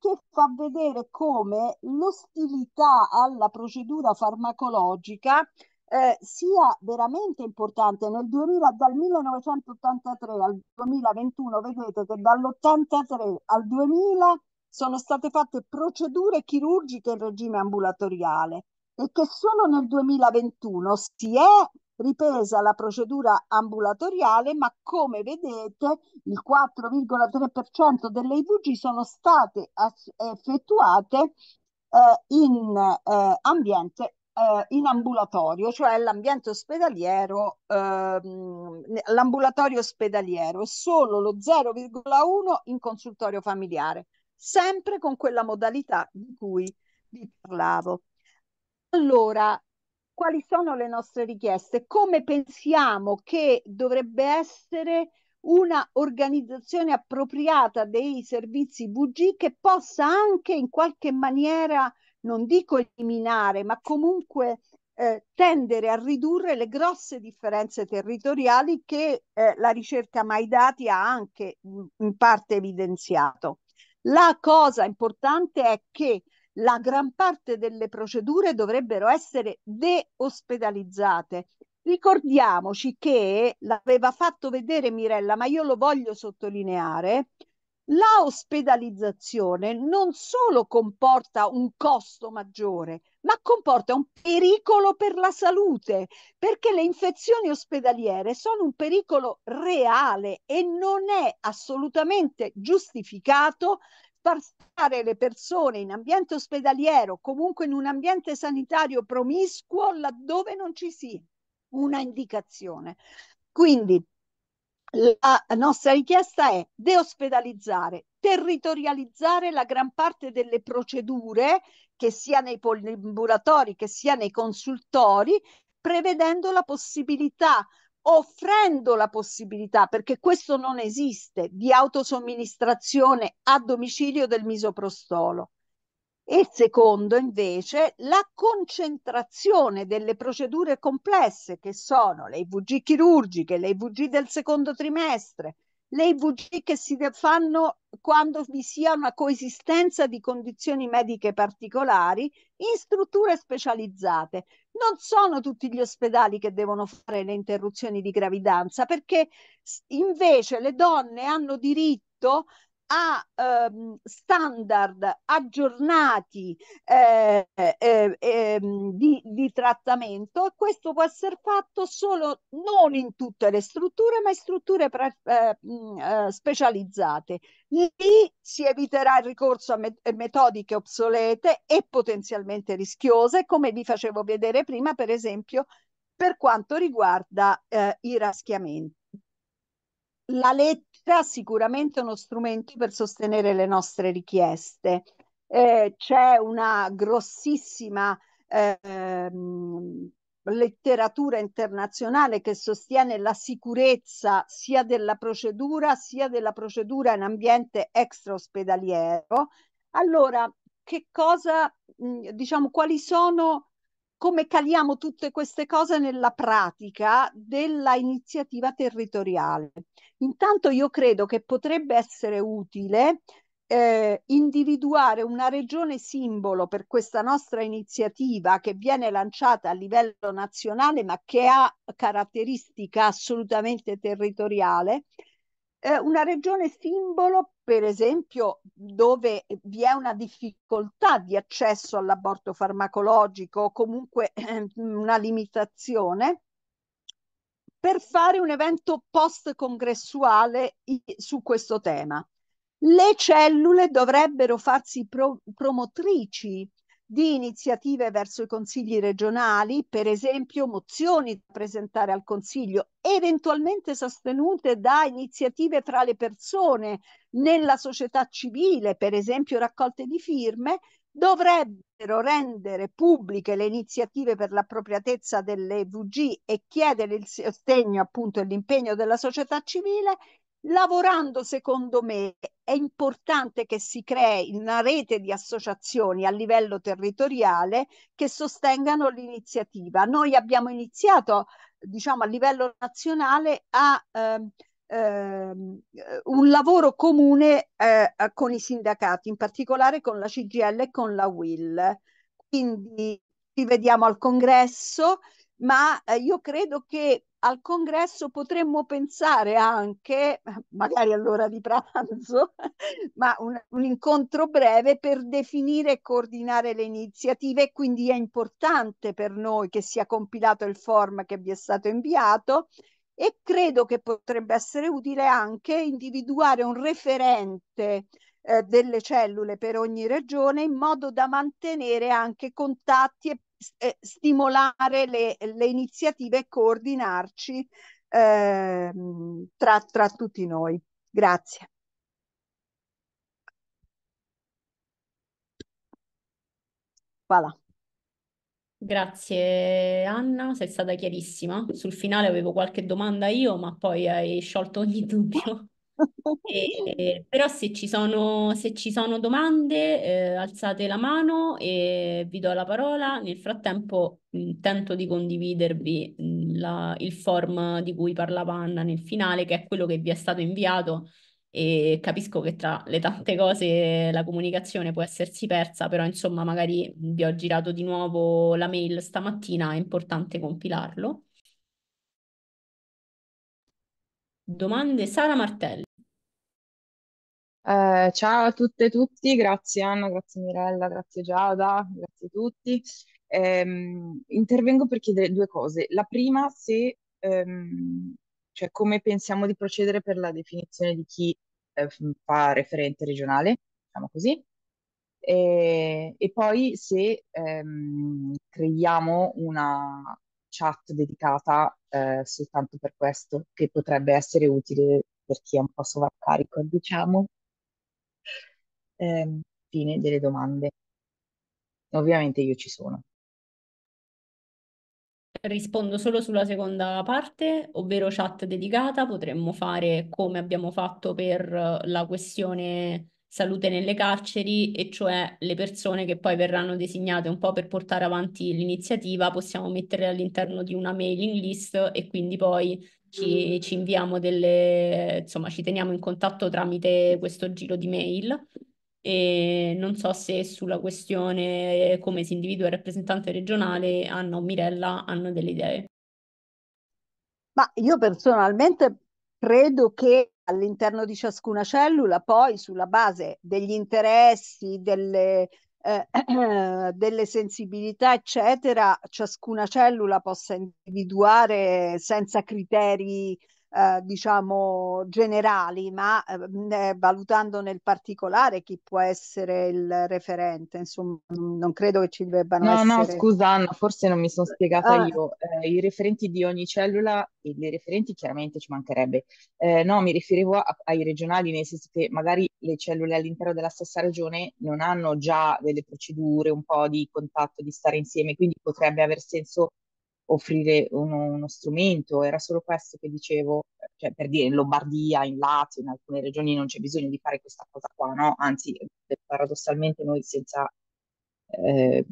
che fa vedere come l'ostilità alla procedura farmacologica eh, sia veramente importante. Nel 2000, dal 1983 al 2021, vedete che dall'83 al 2000 sono state fatte procedure chirurgiche in regime ambulatoriale e che solo nel 2021 si è ripresa la procedura ambulatoriale, ma come vedete il 4,3% delle IVG sono state effettuate eh, in eh, ambiente eh, in ambulatorio, cioè l'ambiente ospedaliero, ehm, l'ambulatorio ospedaliero e solo lo 0,1 in consultorio familiare sempre con quella modalità di cui vi parlavo. Allora, quali sono le nostre richieste? Come pensiamo che dovrebbe essere una organizzazione appropriata dei servizi VG che possa anche in qualche maniera, non dico eliminare, ma comunque eh, tendere a ridurre le grosse differenze territoriali che eh, la ricerca Mai Dati ha anche in parte evidenziato. La cosa importante è che la gran parte delle procedure dovrebbero essere deospedalizzate. Ricordiamoci che l'aveva fatto vedere Mirella, ma io lo voglio sottolineare, la ospedalizzazione non solo comporta un costo maggiore, ma comporta un pericolo per la salute, perché le infezioni ospedaliere sono un pericolo reale e non è assolutamente giustificato far stare le persone in ambiente ospedaliero, comunque in un ambiente sanitario promiscuo, laddove non ci sia una indicazione. Quindi la nostra richiesta è deospedalizzare, territorializzare la gran parte delle procedure che sia nei poliambulatori, che sia nei consultori, prevedendo la possibilità offrendo la possibilità, perché questo non esiste, di autosomministrazione a domicilio del misoprostolo. E secondo, invece, la concentrazione delle procedure complesse che sono le IVG chirurgiche, le IVG del secondo trimestre, le IVG che si fanno quando vi sia una coesistenza di condizioni mediche particolari in strutture specializzate. Non sono tutti gli ospedali che devono fare le interruzioni di gravidanza perché invece le donne hanno diritto a ehm, standard aggiornati eh, eh, eh, di, di, trattamento e questo può essere fatto solo non in tutte le strutture ma in strutture pre, eh, eh, specializzate. Lì si eviterà il ricorso a eh, metodiche obsolete e potenzialmente rischiose come vi facevo vedere prima per esempio per quanto riguarda i raschiamenti. La lettera sarà sicuramente uno strumento per sostenere le nostre richieste. Eh, c'è una grossissima eh, letteratura internazionale che sostiene la sicurezza sia della procedura sia della procedura in ambiente extraospedaliero. Allora, che cosa, diciamo, quali sono come caliamo tutte queste cose nella pratica della iniziativa territoriale. Intanto io credo che potrebbe essere utile eh, individuare una regione simbolo per questa nostra iniziativa che viene lanciata a livello nazionale ma che ha caratteristica assolutamente territoriale eh, una regione simbolo, per esempio, dove vi è una difficoltà di accesso all'aborto farmacologico o comunque eh, una limitazione, per fare un evento post-congressuale su questo tema. Le cellule dovrebbero farsi pro promotrici di iniziative verso i consigli regionali, per esempio mozioni da presentare al consiglio, eventualmente sostenute da iniziative fra le persone nella società civile, per esempio raccolte di firme, dovrebbero rendere pubbliche le iniziative per l'appropriatezza delle VG e chiedere il sostegno appunto e l'impegno della società civile Lavorando, secondo me, è importante che si crei una rete di associazioni a livello territoriale che sostengano l'iniziativa. Noi abbiamo iniziato, diciamo, a livello nazionale a eh, eh, un lavoro comune eh, con i sindacati, in particolare con la CGL e con la WIL. Quindi ci vediamo al congresso, ma eh, io credo che al congresso potremmo pensare anche, magari all'ora di pranzo, ma un, un, incontro breve per definire e coordinare le iniziative. Quindi è importante per noi che sia compilato il form che vi è stato inviato e credo che potrebbe essere utile anche individuare un referente eh, delle cellule per ogni regione in modo da mantenere anche contatti e eh, stimolare le, le, iniziative e coordinarci eh, tra, tra tutti noi. Grazie. Voilà. Grazie Anna, sei stata chiarissima. Sul finale avevo qualche domanda io, ma poi hai sciolto ogni dubbio. E, però se ci sono, se ci sono domande, eh, alzate la mano e vi do la parola. Nel frattempo mh, tento di condividervi mh, la, il form di cui parlava Anna nel finale, che è quello che vi è stato inviato e capisco che tra le tante cose la comunicazione può essersi persa, però insomma magari vi ho girato di nuovo la mail stamattina, è importante compilarlo. Domande Sara Martelli. Eh, ciao a tutte e tutti, grazie Anna, grazie Mirella, grazie Giada, grazie a tutti. Ehm, intervengo per chiedere due cose. La prima, se, ehm, cioè come pensiamo di procedere per la definizione di chi eh, fa referente regionale, diciamo così. E, eh, e poi se ehm, creiamo una, chat dedicata eh, soltanto per questo, che potrebbe essere utile per chi è un po' sovraccarico, diciamo. Eh, fine delle domande. Ovviamente io ci sono. Rispondo solo sulla seconda parte, ovvero chat dedicata. Potremmo fare come abbiamo fatto per eh, la questione salute nelle carceri, e cioè le persone che poi verranno designate un po' per portare avanti l'iniziativa, possiamo mettere all'interno di una mailing list e quindi poi ci, mm. ci inviamo delle, insomma, ci teniamo in contatto tramite questo giro di mail. E non so se sulla questione eh, come si individua il rappresentante regionale Anna o Mirella hanno delle idee. Ma io personalmente credo che all'interno di ciascuna cellula, poi sulla base degli interessi, delle, eh, delle sensibilità, eccetera, ciascuna cellula possa individuare senza criteri eh, diciamo generali, ma eh, eh, valutando nel particolare chi può essere il referente, insomma, non credo che ci debbano no, essere. No, no, scusa Anna, forse non mi sono eh, spiegata ah. io. Eh, I referenti di ogni cellula e dei referenti chiaramente ci mancherebbe. Eh, no, mi riferivo a, ai regionali, nel senso che magari le cellule all'interno della stessa regione non hanno già delle procedure, un po' di contatto, di stare insieme, quindi potrebbe aver senso offrire uno, uno, strumento, era solo questo che dicevo, cioè per dire in Lombardia, in Lazio, in alcune regioni non c'è bisogno di fare questa cosa qua, no? Anzi, eh, paradossalmente noi senza eh,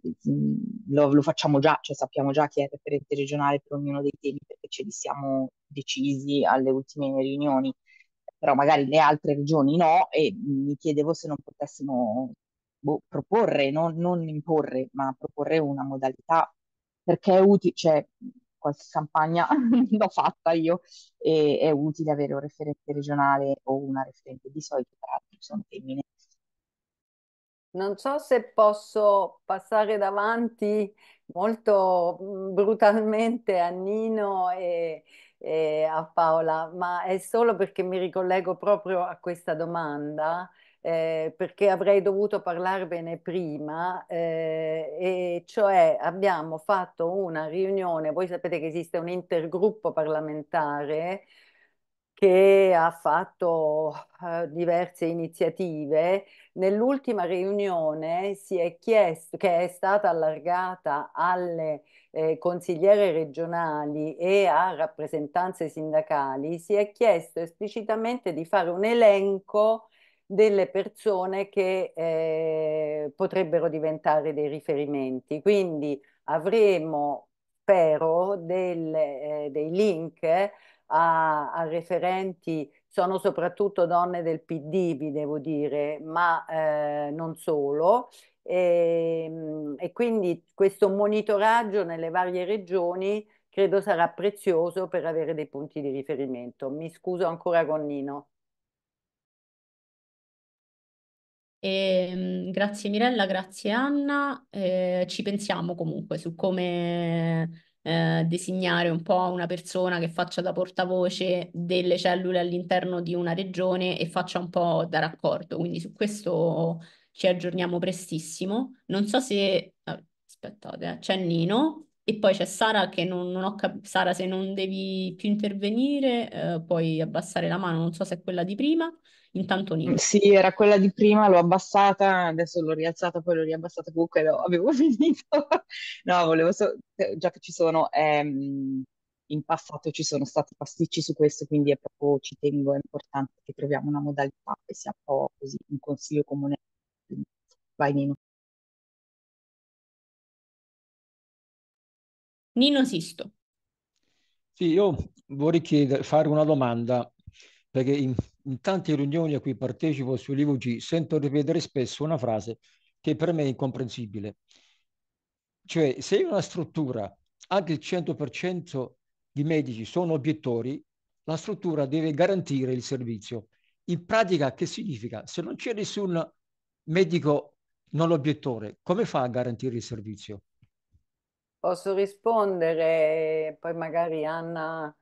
lo, lo, facciamo già, cioè sappiamo già chi è il referente regionale per ognuno dei temi perché ce li siamo decisi alle ultime riunioni, però magari le altre regioni no e mi chiedevo se non potessimo boh, proporre, no? non imporre, ma proporre una modalità perché è utile, cioè qualche campagna l'ho fatta io e è utile avere un referente regionale o una referente di solito, tra l'altro sono femmine. Non so se posso passare davanti molto mm, brutalmente a Nino e, e a Paola, ma è solo perché mi ricollego proprio a questa domanda eh, perché avrei dovuto parlarvene prima, eh, e cioè abbiamo fatto una riunione, voi sapete che esiste un intergruppo parlamentare che ha fatto eh, diverse iniziative. Nell'ultima riunione si è chiesto, che è stata allargata alle eh, consigliere regionali e a rappresentanze sindacali, si è chiesto esplicitamente di fare un elenco delle persone che eh, potrebbero diventare dei riferimenti. Quindi avremo, spero, del, eh, dei link a, a, referenti, sono soprattutto donne del PD, vi devo dire, ma eh, non solo. E, ehm, e quindi questo monitoraggio nelle varie regioni credo sarà prezioso per avere dei punti di riferimento. Mi scuso ancora con Nino. E, ehm, grazie Mirella, grazie Anna. Eh, ci pensiamo comunque su come eh, designare un po' una persona che faccia da portavoce delle cellule all'interno di una regione e faccia un po' da raccordo. Quindi su questo ci aggiorniamo prestissimo. Non so se... Ah, aspettate, eh, c'è Nino e poi c'è Sara che non, non ho capito. Sara, se non devi più intervenire, eh, puoi abbassare la mano, non so se è quella di prima intanto niente. Sì, era quella di prima, l'ho abbassata, adesso l'ho rialzata, poi l'ho riabbassata comunque, l'ho, avevo finito. no, volevo so- cioè, già che ci sono, ehm, in passato ci sono stati pasticci su questo, quindi è proprio, ci tengo, è importante che troviamo una modalità che sia un po' così, un consiglio comune. Vai Nino. Nino Sisto. Sì, io vorrei chiedere, fare una domanda perché in, in tante riunioni a cui partecipo sull'IVG sento ripetere spesso una frase che per me è incomprensibile. Cioè, se in una struttura anche il 100% di medici sono obiettori, la struttura deve garantire il servizio. In pratica, che significa? Se non c'è nessun medico non obiettore, come fa a garantire il servizio? Posso rispondere, poi magari Anna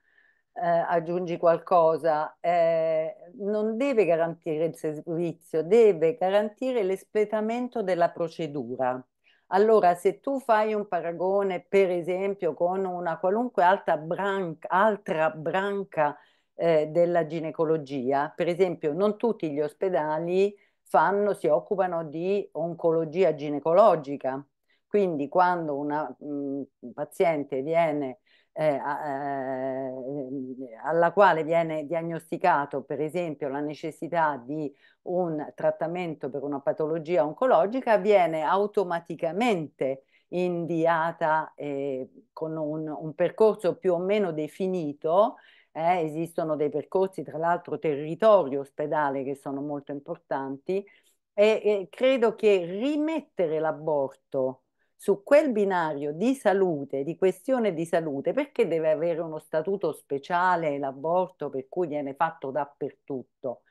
eh, aggiungi qualcosa, eh, non deve garantire il servizio, deve garantire l'espletamento della procedura. Allora, se tu fai un paragone, per esempio, con una qualunque altra branca, altra branca eh, della ginecologia, per esempio, non tutti gli ospedali fanno, si occupano di oncologia ginecologica. Quindi, quando una, mh, mm, un paziente viene eh, eh, alla quale viene diagnosticato per esempio la necessità di un trattamento per una patologia oncologica, viene automaticamente inviata eh, con un, un, percorso più o meno definito. Eh, esistono dei percorsi, tra l'altro territorio ospedale, che sono molto importanti e, e credo che rimettere l'aborto su quel binario di salute, di questione di salute, perché deve avere uno statuto speciale l'aborto per cui viene fatto dappertutto?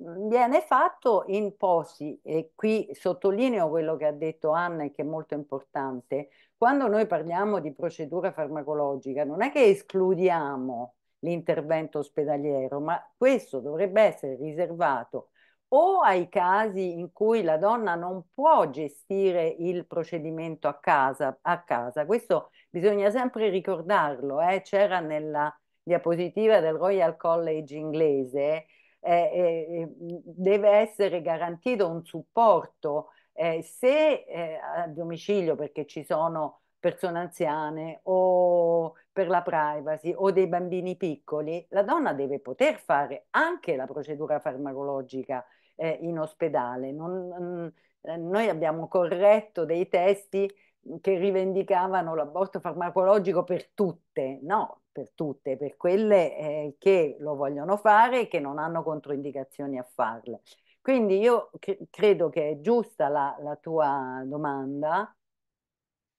Mm, viene fatto in posi, e qui sottolineo quello che ha detto Anna e che è molto importante, quando noi parliamo di procedura farmacologica non è che escludiamo l'intervento ospedaliero, ma questo dovrebbe essere riservato o ai casi in cui la donna non può gestire il procedimento a casa. A casa. Questo bisogna sempre ricordarlo, eh? c'era nella diapositiva del Royal College inglese, eh, eh, eh deve essere garantito un supporto eh, se eh, a domicilio perché ci sono persone anziane o per la privacy o dei bambini piccoli, la donna deve poter fare anche la procedura farmacologica eh, in ospedale. Non, mm, eh, noi abbiamo corretto dei testi mm, che rivendicavano l'aborto farmacologico per tutte, no, per tutte, per quelle eh, che lo vogliono fare e che non hanno controindicazioni a farle. Quindi io cre credo che è giusta la, la tua domanda,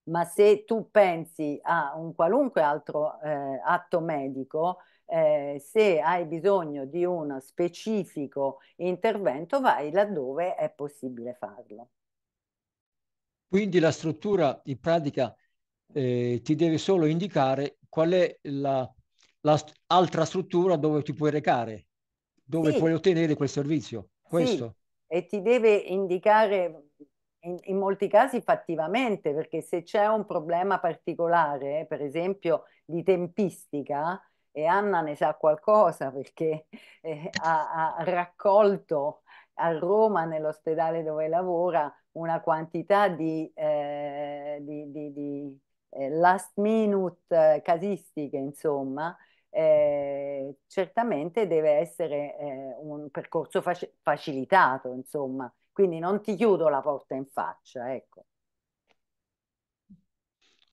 ma se tu pensi a un qualunque altro eh, atto medico, eh, se hai bisogno di un specifico intervento vai laddove è possibile farlo. Quindi la struttura in pratica eh, ti deve solo indicare qual è l'altra la, la struttura dove ti puoi recare, dove sì. puoi ottenere quel servizio. Questo. Sì. E ti deve indicare in, in, molti casi fattivamente, perché se c'è un problema particolare, per esempio di tempistica, e Anna ne sa qualcosa perché eh, ha, ha raccolto a Roma, nell'ospedale dove lavora, una quantità di, eh, di, di, di eh, last minute eh, casistiche, insomma, eh, certamente deve essere eh, un percorso fac facilitato, insomma, quindi non ti chiudo la porta in faccia, ecco.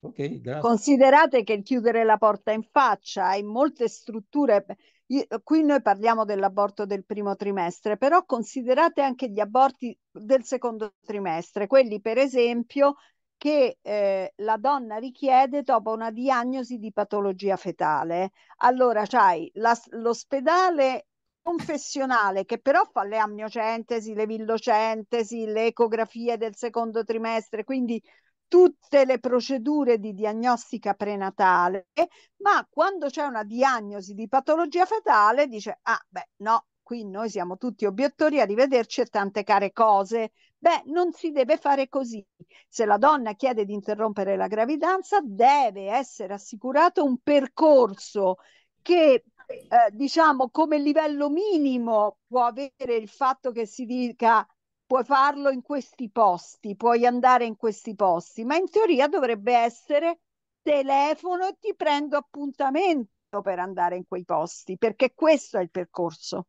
Ok, grazie. Considerate che il chiudere la porta in faccia in molte strutture, io, qui noi parliamo dell'aborto del primo trimestre, però considerate anche gli aborti del secondo trimestre, quelli per esempio che eh, la donna richiede dopo una diagnosi di patologia fetale. Allora c'hai l'ospedale confessionale che però fa le amniocentesi, le villocentesi, le ecografie del secondo trimestre, quindi tutte le procedure di diagnostica prenatale, ma quando c'è una diagnosi di patologia fetale dice, ah beh, no, qui noi siamo tutti obiettori, arrivederci e tante care cose. Beh, non si deve fare così. Se la donna chiede di interrompere la gravidanza, deve essere assicurato un percorso che eh, diciamo come livello minimo può avere il fatto che si dica puoi farlo in questi posti, puoi andare in questi posti, ma in teoria dovrebbe essere telefono e ti prendo appuntamento per andare in quei posti, perché questo è il percorso.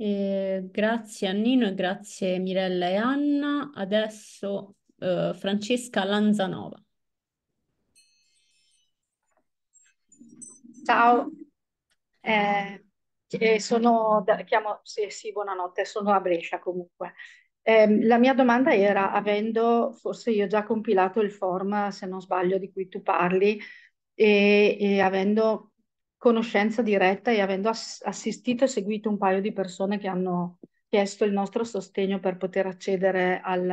Eh, grazie Annino e grazie Mirella e Anna. Adesso eh, Francesca Lanzanova. Ciao, eh, eh, sono, chiamo, sì, sì, buonanotte, sono a Brescia comunque. Eh, la mia domanda era, avendo forse io già compilato il form, se non sbaglio, di cui tu parli, e, e avendo conoscenza diretta e avendo ass- assistito e seguito un paio di persone che hanno chiesto il nostro sostegno per poter accedere al,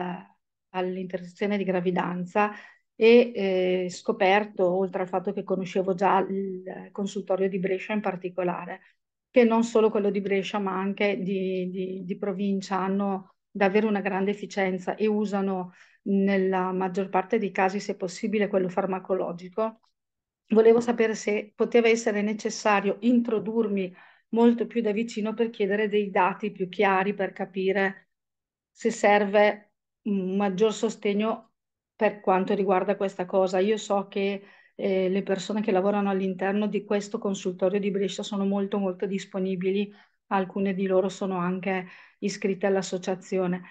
all'interruzione di gravidanza e eh, scoperto, oltre al fatto che conoscevo già il consultorio di Brescia in particolare, che non solo quello di Brescia, ma anche di, di, di provincia, hanno davvero una grande efficienza e usano nella maggior parte dei casi, se possibile, quello farmacologico. Volevo sapere se poteva essere necessario introdurmi molto più da vicino per chiedere dei dati più chiari, per capire se serve un maggior sostegno per quanto riguarda questa cosa. Io so che eh, le persone che lavorano all'interno di questo consultorio di Brescia sono molto molto disponibili, alcune di loro sono anche iscritte all'associazione.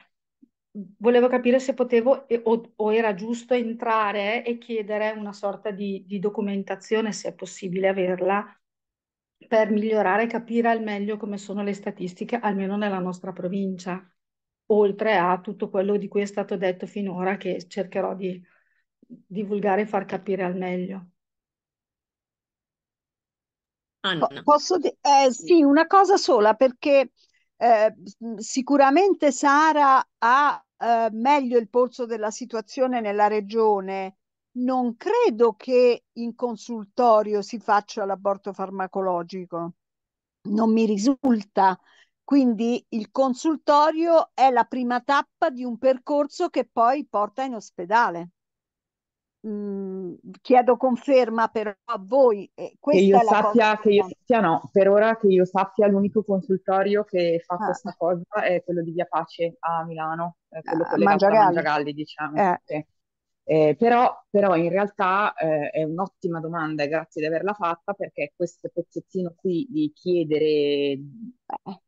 Volevo capire se potevo o, o, era giusto entrare e chiedere una sorta di, di documentazione, se è possibile averla, per migliorare e capire al meglio come sono le statistiche, almeno nella nostra provincia, oltre a tutto quello di cui è stato detto finora che cercherò di, divulgare e far capire al meglio. Anna. Posso dire? Eh, sì, una cosa sola perché eh, sicuramente Sara ha eh, meglio il polso della situazione nella regione. Non credo che in consultorio si faccia l'aborto farmacologico, non mi risulta. Quindi il consultorio è la prima tappa di un percorso che poi porta in ospedale chiedo conferma però a voi. Eh, che, io sappia, che io sappia, no, per ora che io sappia l'unico consultorio che fa ah. questa cosa è quello di Via Pace a Milano, eh, quello ah, collegato Mangiagalli. a Mangiagalli, diciamo. Eh. Sì. Eh, però, però, in realtà eh, è un'ottima domanda e grazie di averla fatta perché questo pezzettino qui di chiedere beh,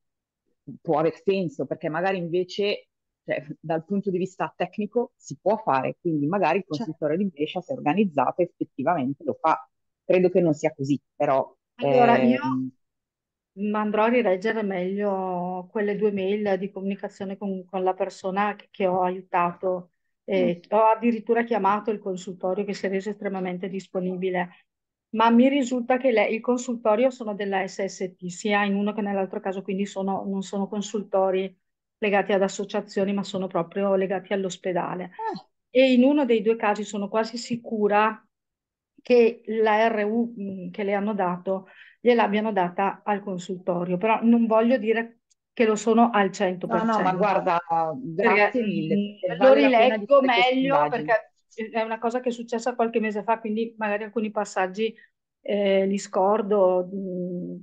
può aver senso perché magari invece cioè, dal punto di vista tecnico si può fare, quindi magari il cioè consultore certo. di Brescia si è organizzato effettivamente lo fa. Credo che non sia così, però... Allora, ehm... io andrò a rileggere meglio quelle due mail di comunicazione con, con la persona che, ho aiutato. Eh, Ho addirittura chiamato il consultorio che si è reso estremamente disponibile, ma mi risulta che le, il consultorio sono della SST, sia in uno che nell'altro caso, quindi sono, non sono consultori legati ad associazioni, ma sono proprio legati all'ospedale. Ah. E in uno dei due casi sono quasi sicura che la RU mm, che le hanno dato gliel'abbiano data al consultorio, però non voglio dire che lo sono al 100%. No, no, ma guarda, grazie mille. Mm, lo rileggo meglio perché eh, è una cosa che è successa qualche mese fa, quindi magari alcuni passaggi eh, li scordo, mh, mm,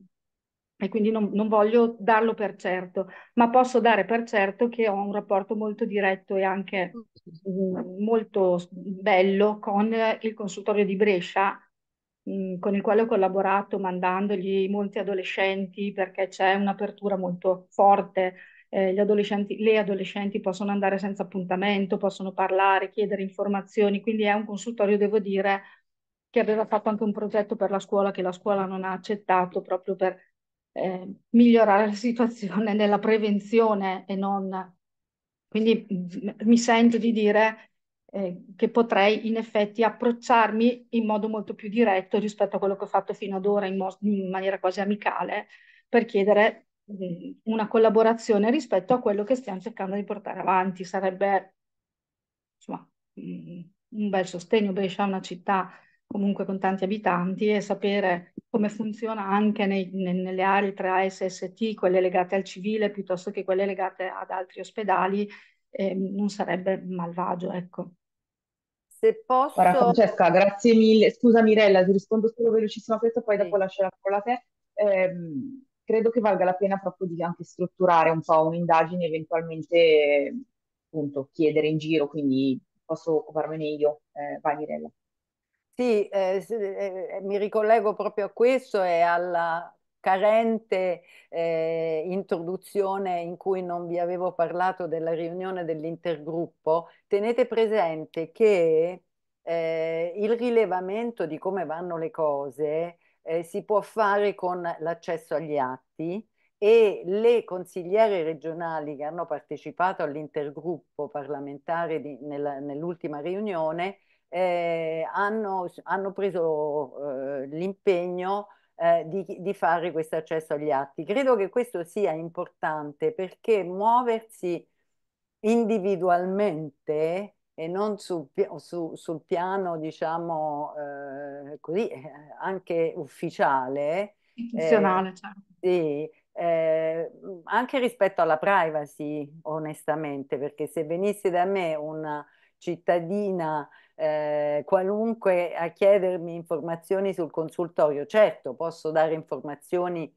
e quindi non, non, voglio darlo per certo, ma posso dare per certo che ho un rapporto molto diretto e anche mm, molto bello con il consultorio di Brescia, mm, con il quale ho collaborato mandandogli molti adolescenti perché c'è un'apertura molto forte. Eh, adolescenti, le adolescenti possono andare senza appuntamento, possono parlare, chiedere informazioni, quindi è un consultorio, devo dire, che aveva fatto anche un progetto per la scuola che la scuola non ha accettato proprio per eh, migliorare la situazione nella prevenzione e non... Quindi mi sento di dire eh, che potrei in effetti approcciarmi in modo molto più diretto rispetto a quello che ho fatto fino ad ora in, mo- in maniera quasi amicale per chiedere eh, una collaborazione rispetto a quello che stiamo cercando di portare avanti. Sarebbe insomma, mm, un bel sostegno. Brescia è una città comunque con tanti abitanti e sapere come funziona anche nei, nelle aree tra SST, quelle legate al civile piuttosto che quelle legate ad altri ospedali, eh, non sarebbe malvagio, ecco. Se posso... Guarda, Francesca, grazie mille. Scusa Mirella, ti rispondo solo velocissimo a questo, poi sì. dopo lascio la parola a te. Eh, credo che valga la pena proprio di anche strutturare un po' un'indagine, eventualmente appunto chiedere in giro, quindi posso occuparmene io. Eh, vai Mirella. Sì, eh, eh, mi ricollego proprio a questo e alla carente eh, introduzione in cui non vi avevo parlato della riunione dell'intergruppo. Tenete presente che eh, il rilevamento di come vanno le cose eh, si può fare con l'accesso agli atti e le consigliere regionali che hanno partecipato all'intergruppo parlamentare nell'ultima riunione eh, hanno, hanno, preso eh, l'impegno eh, di, di, fare questo accesso agli atti. Credo che questo sia importante perché muoversi individualmente e non su, su, sul piano, diciamo, eh, così, eh, anche ufficiale, istituzionale, eh, certo. sì, eh, anche rispetto alla privacy, onestamente, perché se venisse da me una cittadina eh, qualunque a chiedermi informazioni sul consultorio. Certo, posso dare informazioni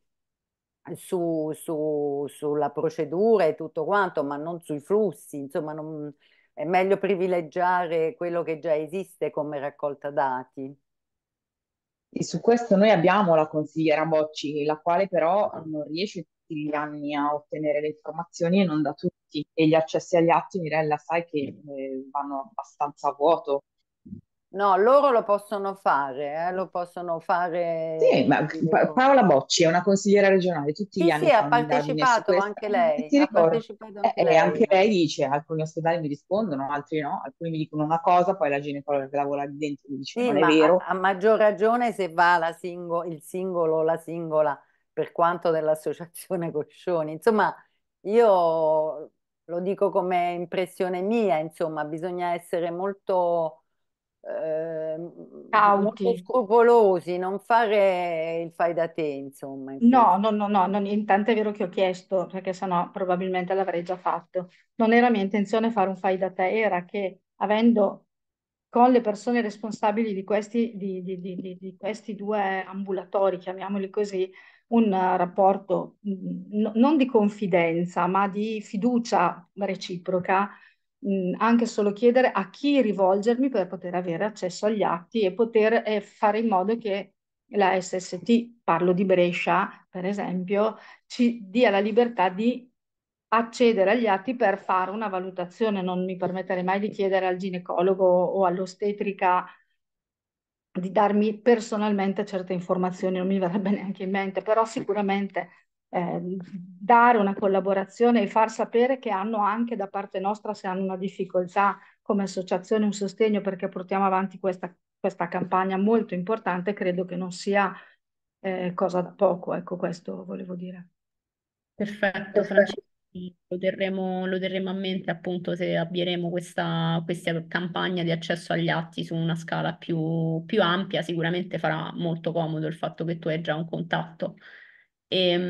su, su, sulla procedura e tutto quanto, ma non sui flussi, insomma, non, è meglio privilegiare quello che già esiste come raccolta dati. E su questo noi abbiamo la consigliera Bocci, la quale però non riesce tutti gli anni a ottenere le informazioni e non da tutti atti e gli accessi agli atti, Mirella, sai che eh, vanno abbastanza a vuoto. No, loro lo possono fare, eh, lo possono fare. Sì, ma eh, Paola Bocci è una consigliera regionale, tutti sì, gli anni. Sì, ha partecipato anche lei. Eh, ha partecipato anche eh, lei. anche lei dice: alcuni ospedali mi rispondono, altri no, alcuni mi dicono una cosa, poi la ginecologa che lavora lì dentro mi dice: sì, Non è vero. A, maggior ragione se va la singo, il singolo o la singola per quanto dell'associazione Coscioni. Insomma, io lo dico come impressione mia, insomma, bisogna essere molto, eh, molto scrupolosi, non fare il fai da te, insomma. In No, no, no, no, non- intanto è vero che ho chiesto, perché sennò probabilmente l'avrei già fatto. Non era mia intenzione fare un fai da te, era che avendo con le persone responsabili di questi, di- di- di- di- di questi due ambulatori, chiamiamoli così, un eh, rapporto mm, non di confidenza, ma di fiducia reciproca, mm, anche solo chiedere a chi rivolgermi per poter avere accesso agli atti e poter eh, fare in modo che la SST, parlo di Brescia per esempio, ci dia la libertà di accedere agli atti per fare una valutazione. Non mi permetterei mai di chiedere al ginecologo o all'ostetrica di darmi personalmente certe informazioni, non mi verrebbe neanche in mente, però sicuramente eh, dare una collaborazione e far sapere che hanno anche da parte nostra, se hanno una difficoltà come associazione, un sostegno perché portiamo avanti questa, questa campagna molto importante, credo che non sia eh, cosa da poco, ecco questo volevo dire. Perfetto, Francesco lo terremo, lo terremo a mente appunto se avvieremo questa, questa campagna di accesso agli atti su una scala più, più ampia, sicuramente farà molto comodo il fatto che tu hai già un contatto. E, ehm,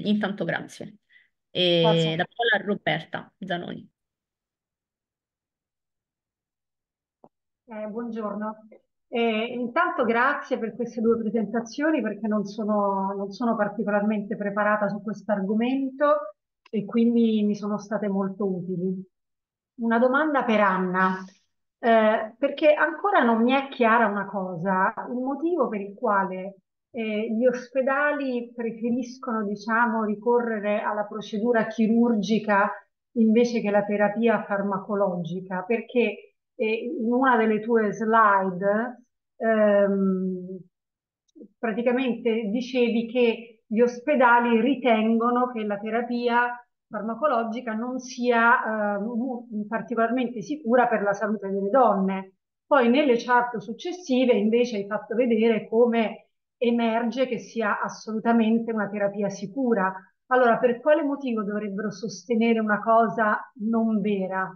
mh, intanto grazie. E grazie. la parola a Roberta Zanoni. Eh, buongiorno. Eh, intanto grazie per queste due presentazioni perché non sono, non sono particolarmente preparata su questo argomento e quindi mi sono state molto utili. Una domanda per Anna, eh, perché ancora non mi è chiara una cosa, il motivo per il quale eh, gli ospedali preferiscono, diciamo, ricorrere alla procedura chirurgica invece che la terapia farmacologica, perché eh, in una delle tue slide ehm, praticamente dicevi che gli ospedali ritengono che la terapia farmacologica non sia eh, particolarmente sicura per la salute delle donne. Poi nelle chart successive invece hai fatto vedere come emerge che sia assolutamente una terapia sicura. Allora, per quale motivo dovrebbero sostenere una cosa non vera?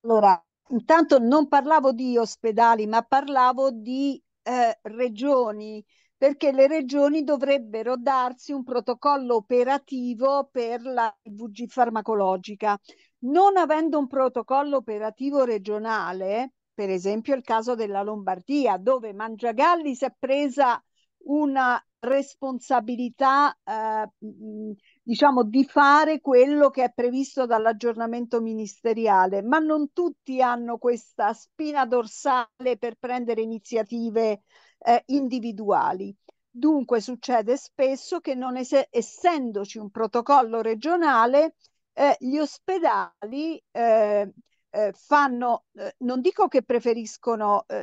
Allora, intanto non parlavo di ospedali, ma parlavo di eh, regioni perché le regioni dovrebbero darsi un protocollo operativo per la VG farmacologica. Non avendo un protocollo operativo regionale, per esempio il caso della Lombardia, dove Mangiagalli si è presa una responsabilità eh, mm, diciamo di fare quello che è previsto dall'aggiornamento ministeriale, ma non tutti hanno questa spina dorsale per prendere iniziative eh, individuali. Dunque succede spesso che non es- essendoci un protocollo regionale, eh, gli ospedali eh, eh, fanno, eh, non dico che preferiscono eh,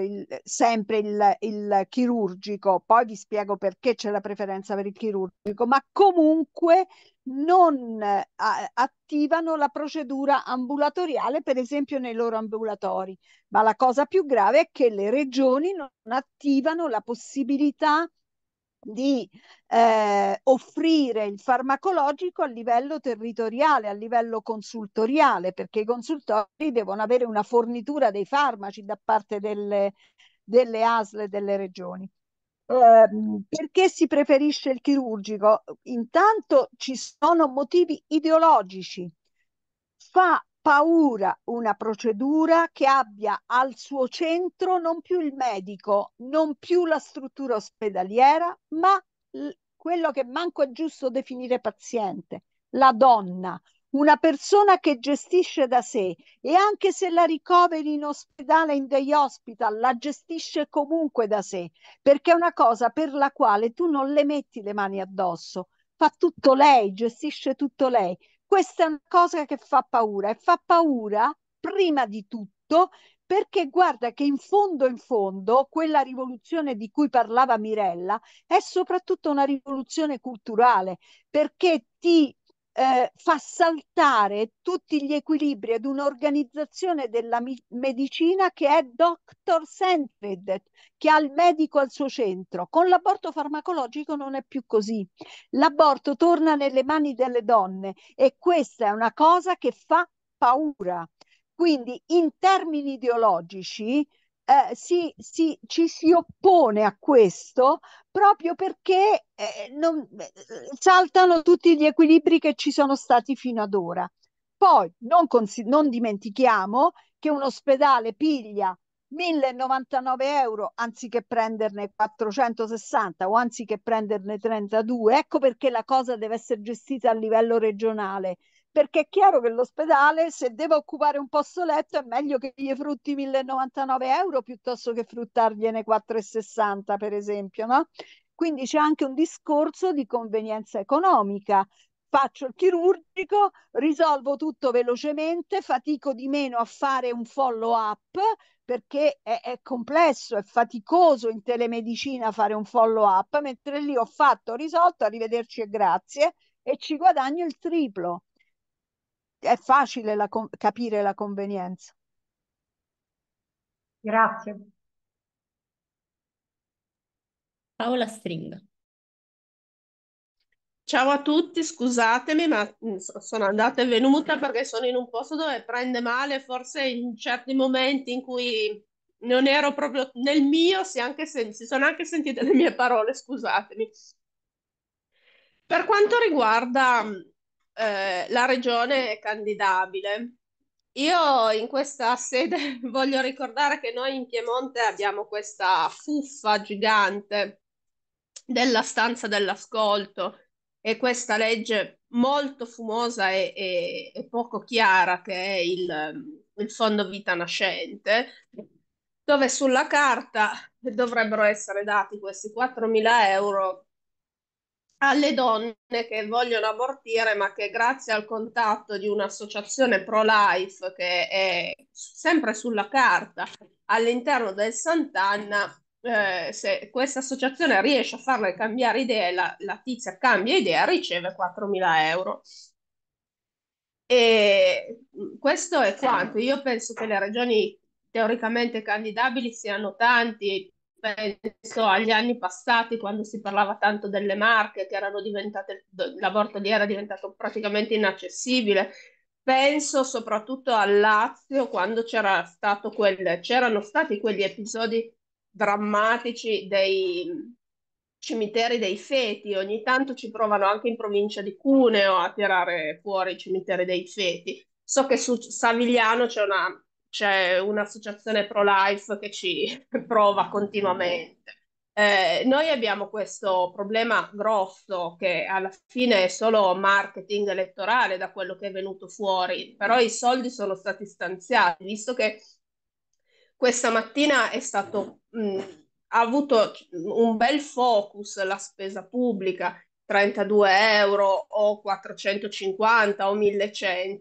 eh il, eh, sempre il, il chirurgico, poi vi spiego perché c'è la preferenza per il chirurgico, ma comunque non eh, attivano la procedura ambulatoriale, per esempio nei loro ambulatori. Ma la cosa più grave è che le regioni non attivano la possibilità di eh, offrire il farmacologico a livello territoriale, a livello consultoriale, perché i consultori devono avere una fornitura dei farmaci da parte delle, delle ASL delle regioni. Eh, perché si preferisce il chirurgico? Intanto ci sono motivi ideologici. Fa paura una procedura che abbia al suo centro non più il medico, non più la struttura ospedaliera, ma quello che manco è giusto definire paziente, la donna, una persona che gestisce da sé e anche se la ricoveri in ospedale, in dei hospital, la gestisce comunque da sé, perché è una cosa per la quale tu non le metti le mani addosso, fa tutto lei, gestisce tutto lei questa è una cosa che fa paura e fa paura prima di tutto perché guarda che in fondo in fondo quella rivoluzione di cui parlava Mirella è soprattutto una rivoluzione culturale perché ti eh, fa saltare tutti gli equilibri ad un'organizzazione della mi- medicina che è Dr. Sandfed, che ha il medico al suo centro. Con l'aborto farmacologico non è più così. L'aborto torna nelle mani delle donne e questa è una cosa che fa paura. Quindi in termini ideologici eh, si, si, ci si oppone a questo proprio perché eh, non, eh, saltano tutti gli equilibri che ci sono stati fino ad ora. Poi non, consi- non dimentichiamo che un ospedale piglia 1099 euro anziché prenderne 460 o anziché prenderne 32. Ecco perché la cosa deve essere gestita a livello regionale perché è chiaro che l'ospedale se deve occupare un posto letto è meglio che gli frutti 1.099 euro piuttosto che fruttargliene 4,60 per esempio, no? Quindi c'è anche un discorso di convenienza economica. Faccio il chirurgico, risolvo tutto velocemente, fatico di meno a fare un follow up perché è, è complesso, è faticoso in telemedicina fare un follow up, mentre lì ho fatto, ho risolto, arrivederci e grazie e ci guadagno il triplo è facile la capire la convenienza. Grazie. Paola Stringa. Ciao a tutti, scusatemi, ma mm, sono andata e venuta perché sono in un posto dove prende male, forse in certi momenti in cui non ero proprio nel mio, si, sen- si sono anche sentite le mie parole, scusatemi. Per quanto riguarda mm, eh, la regione è candidabile. Io in questa sede voglio ricordare che noi in Piemonte abbiamo questa fuffa gigante della stanza dell'ascolto e questa legge molto fumosa e, e, e poco chiara che è il, il fondo vita nascente, dove sulla carta dovrebbero essere dati questi 4.000 euro alle donne che vogliono abortire, ma che grazie al contatto di un'associazione pro-life che è sempre sulla carta all'interno del Sant'Anna, eh, se questa associazione riesce a farle cambiare idea, la, la tizia cambia idea, riceve 4.000 euro. E mm, questo è quanto. Io penso che le regioni teoricamente candidabili siano tanti, penso agli anni passati quando si parlava tanto delle marche che erano diventate, l'aborto lì era diventato praticamente inaccessibile. Penso soprattutto al Lazio quando c'era stato quel, c'erano stati quegli episodi drammatici dei cimiteri dei feti, ogni tanto ci provano anche in provincia di Cuneo a tirare fuori i cimiteri dei feti. So che su Savigliano c'è una c'è un'associazione pro-life che ci prova continuamente. Eh, noi abbiamo questo problema grosso che alla fine è solo marketing elettorale da quello che è venuto fuori, però i soldi sono stati stanziati, visto che questa mattina è stato, mh, ha avuto un bel focus la spesa pubblica 32 euro o 450 o 1100,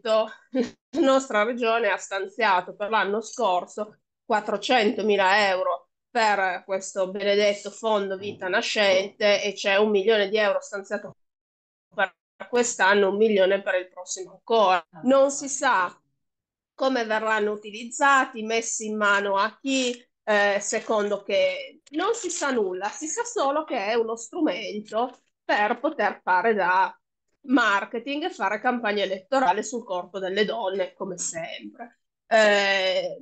la nostra regione ha stanziato per l'anno scorso 400 mila euro per questo benedetto fondo vita nascente e c'è un milione di euro stanziato per quest'anno, un milione per il prossimo ancora. Non si sa come verranno utilizzati, messi in mano a chi, eh, secondo che non si sa nulla, si sa solo che è uno strumento per poter fare da marketing e fare campagna elettorale sul corpo delle donne, come sempre. Eh,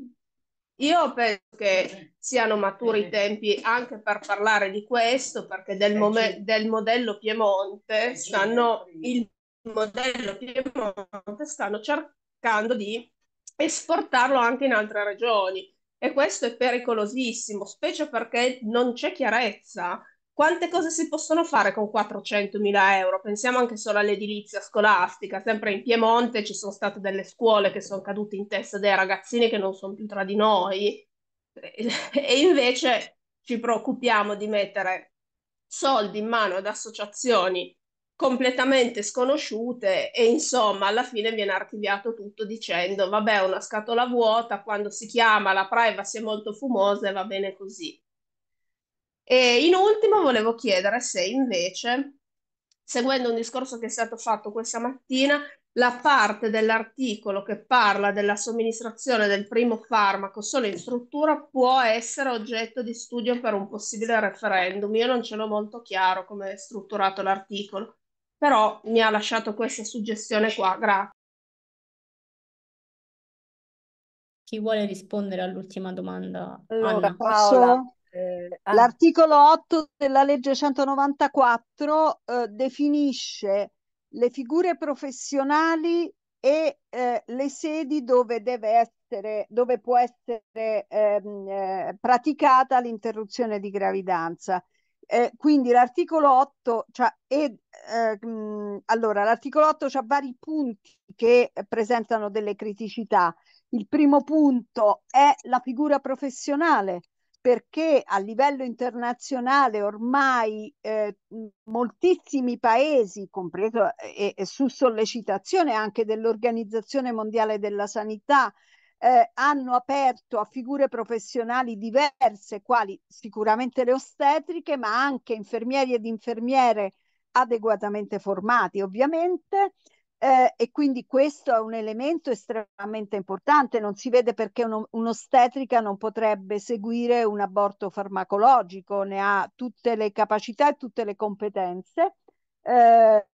io penso che siano maturi i tempi anche per parlare di questo, perché del, eh, mom- del modello Piemonte stanno, il modello Piemonte stanno cercando di esportarlo anche in altre regioni e questo è pericolosissimo, specie perché non c'è chiarezza quante cose si possono fare con 400.000 euro? Pensiamo anche solo all'edilizia scolastica, sempre in Piemonte ci sono state delle scuole che sono cadute in testa dei ragazzini che non sono più tra di noi e invece ci preoccupiamo di mettere soldi in mano ad associazioni completamente sconosciute e insomma alla fine viene archiviato tutto dicendo vabbè una scatola vuota quando si chiama la privacy è molto fumosa e va bene così. E in ultimo volevo chiedere se invece, seguendo un discorso che è stato fatto questa mattina, la parte dell'articolo che parla della somministrazione del primo farmaco solo in struttura può essere oggetto di studio per un possibile referendum. Io non ce l'ho molto chiaro come è strutturato l'articolo, però mi ha lasciato questa suggestione qua. Grazie. Chi vuole rispondere all'ultima domanda? Allora, Anna. Paola. Eh, ah. L'articolo 8 della legge 194 eh, definisce le figure professionali e eh, le sedi dove deve essere, dove può essere ehm, eh, praticata l'interruzione di gravidanza. Eh, quindi l'articolo 8, cioè, e, eh, mm, allora, l'articolo 8 ha vari punti che presentano delle criticità. Il primo punto è la figura professionale perché a livello internazionale ormai eh, moltissimi paesi, compreso eh, e, e su sollecitazione anche dell'Organizzazione Mondiale della Sanità, eh, hanno aperto a figure professionali diverse, quali sicuramente le ostetriche, ma anche infermieri ed infermiere adeguatamente formati, ovviamente, eh, e quindi questo è un elemento estremamente importante. Non si vede perché un'ostetrica non potrebbe seguire un aborto farmacologico, ne ha tutte le capacità e tutte le competenze. Eh,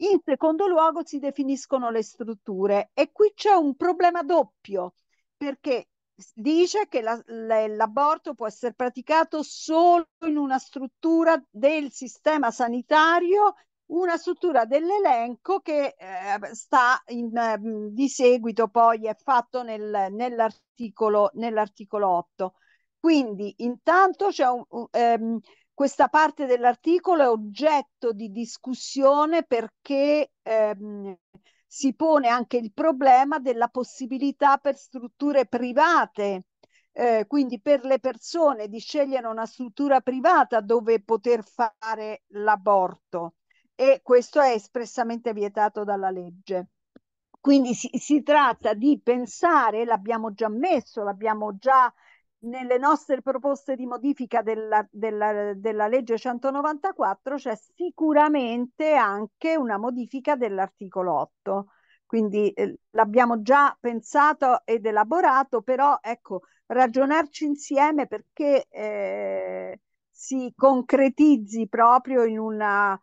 in secondo luogo si definiscono le strutture e qui c'è un problema doppio perché dice che l'aborto la, può essere praticato solo in una struttura del sistema sanitario una struttura dell'elenco che eh, sta in, eh, di seguito poi è fatto nel, nell'articolo, nell'articolo 8. Quindi intanto c'è un, un um, questa parte dell'articolo è oggetto di discussione perché ehm, si pone anche il problema della possibilità per strutture private, eh, quindi per le persone di scegliere una struttura privata dove poter fare l'aborto e questo è espressamente vietato dalla legge. Quindi si, si tratta di pensare, l'abbiamo già messo, l'abbiamo già nelle nostre proposte di modifica della, della, della, legge 194 c'è sicuramente anche una modifica dell'articolo 8. Quindi eh, l'abbiamo già pensato ed elaborato, però ecco, ragionarci insieme perché eh, si concretizzi proprio in una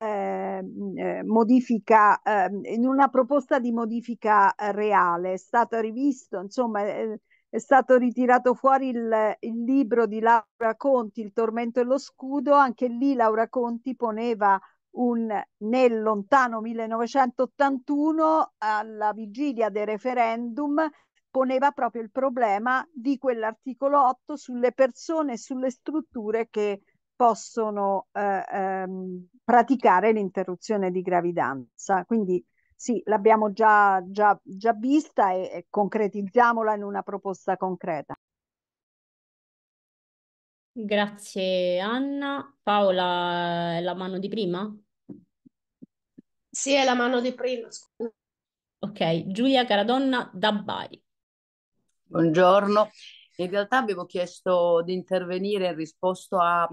Ehm, eh, modifica, eh, in una proposta di modifica eh, reale, è stato rivisto, insomma, è, è stato ritirato fuori il, il, libro di Laura Conti, Il tormento e lo scudo, anche lì Laura Conti poneva un, nel lontano 1981, alla vigilia del referendum, poneva proprio il problema di quell'articolo 8 sulle persone e sulle strutture che possono eh, ehm, praticare l'interruzione di gravidanza. Quindi sì, l'abbiamo già, già, già vista e, e concretizziamola in una proposta concreta. Grazie Anna. Paola, è la mano di prima? Sì, è la mano di prima. Scusa. Ok, Giulia Caradonna da Bari. Buongiorno. In realtà avevo chiesto di intervenire in risposta a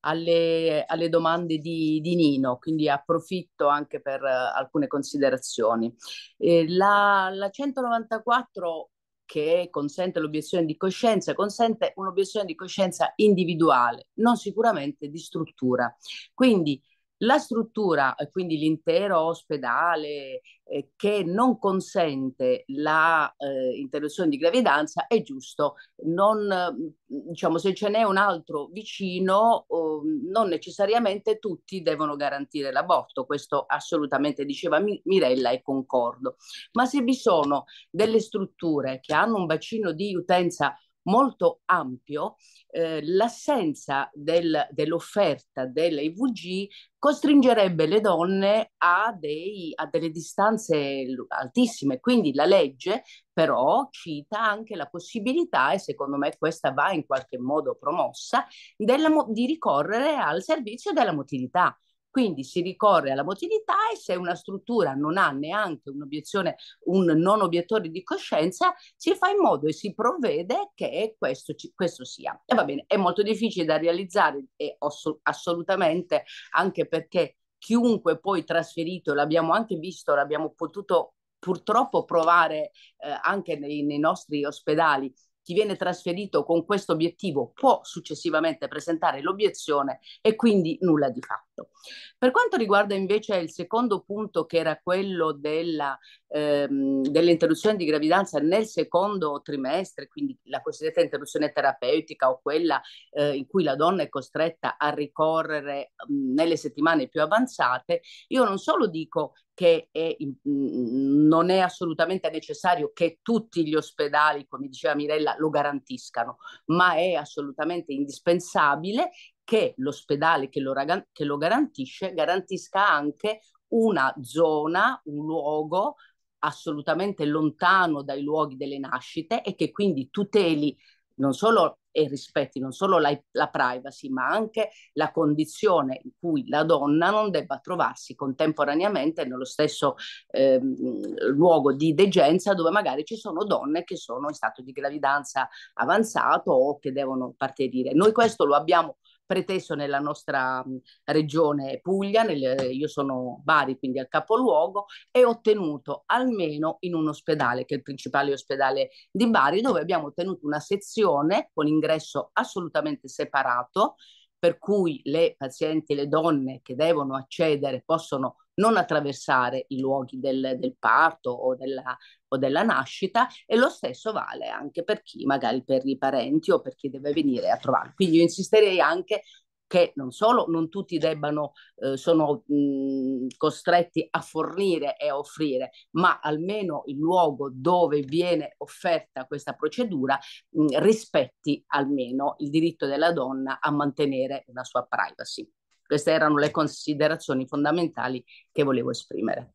alle, alle domande di, di, Nino, quindi approfitto anche per uh, alcune considerazioni. Eh, la, la 194 che consente l'obiezione di coscienza, consente un'obiezione di coscienza individuale, non sicuramente di struttura. Quindi la struttura, quindi l'intero ospedale eh, che non consente l'interruzione eh, di gravidanza, è giusto. Non, mm, diciamo, se ce n'è un altro vicino, oh, non necessariamente tutti devono garantire l'aborto. Questo assolutamente diceva Mirella e concordo. Ma se vi sono delle strutture che hanno un bacino di utenza molto ampio, eh, l'assenza del, dell'offerta dell'IVG costringerebbe le donne a, dei, a delle distanze altissime. Quindi la legge però cita anche la possibilità, e secondo me questa va in qualche modo promossa, della, di ricorrere al servizio della motilità quindi si ricorre alla motilità e se una struttura non ha neanche un'obiezione, un non obiettore di coscienza, si fa in modo e si provvede che questo, questo sia. E va bene, è molto difficile da realizzare e assolutamente anche perché chiunque poi trasferito, l'abbiamo anche visto, l'abbiamo potuto purtroppo provare eh, anche nei, nei nostri ospedali, chi viene trasferito con questo obiettivo può successivamente presentare l'obiezione e quindi nulla di fatto fatto. Per quanto riguarda invece il secondo punto, che era quello della, ehm, dell'interruzione di gravidanza nel secondo trimestre, quindi la cosiddetta interruzione terapeutica o quella eh, in cui la donna è costretta a ricorrere mh, mm, nelle settimane più avanzate, io non solo dico che è, mm, non è assolutamente necessario che tutti gli ospedali, come diceva Mirella, lo garantiscano, ma è assolutamente indispensabile che l'ospedale che lo, che lo garantisce garantisca anche una zona, un luogo assolutamente lontano dai luoghi delle nascite e che quindi tuteli non solo e rispetti non solo la, la, privacy, ma anche la condizione in cui la donna non debba trovarsi contemporaneamente nello stesso eh, luogo di degenza dove magari ci sono donne che sono in stato di gravidanza avanzato o che devono partorire. Noi questo lo abbiamo preteso nella nostra regione Puglia, nel, io sono Bari, quindi al capoluogo, e ottenuto almeno in un ospedale, che è il principale ospedale di Bari, dove abbiamo ottenuto una sezione con ingresso assolutamente separato, per cui le pazienti, le donne che devono accedere possono non attraversare i luoghi del, del parto o della, o della, nascita e lo stesso vale anche per chi, magari per i parenti o per chi deve venire a trovare. Quindi io insisterei anche che non solo non tutti debbano, eh, sono mh, mhmm, costretti a fornire e a offrire, ma almeno il luogo dove viene offerta questa procedura mh, mhmm, rispetti almeno il diritto della donna a mantenere una sua privacy. Queste erano le considerazioni fondamentali che volevo esprimere.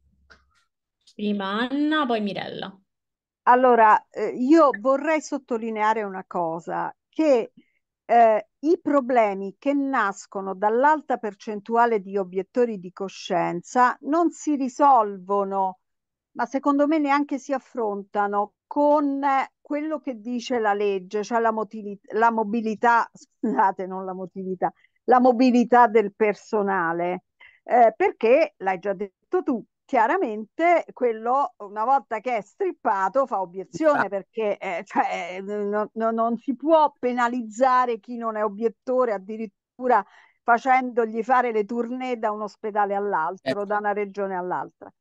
Prima Anna, poi Mirella. Allora, eh, io vorrei sottolineare una cosa, che eh, i problemi che nascono dall'alta percentuale di obiettori di coscienza non si risolvono, ma secondo me neanche si affrontano con eh, quello che dice la legge, cioè la, la mobilità, scusate, non la motilità, la mobilità del personale. Eh, perché l'hai già detto tu, chiaramente quello una volta che è strippato fa obiezione perché eh, cioè, eh, no, non si può penalizzare chi non è obiettore addirittura facendogli fare le tournée da un ospedale all'altro, eh. da una regione all'altra.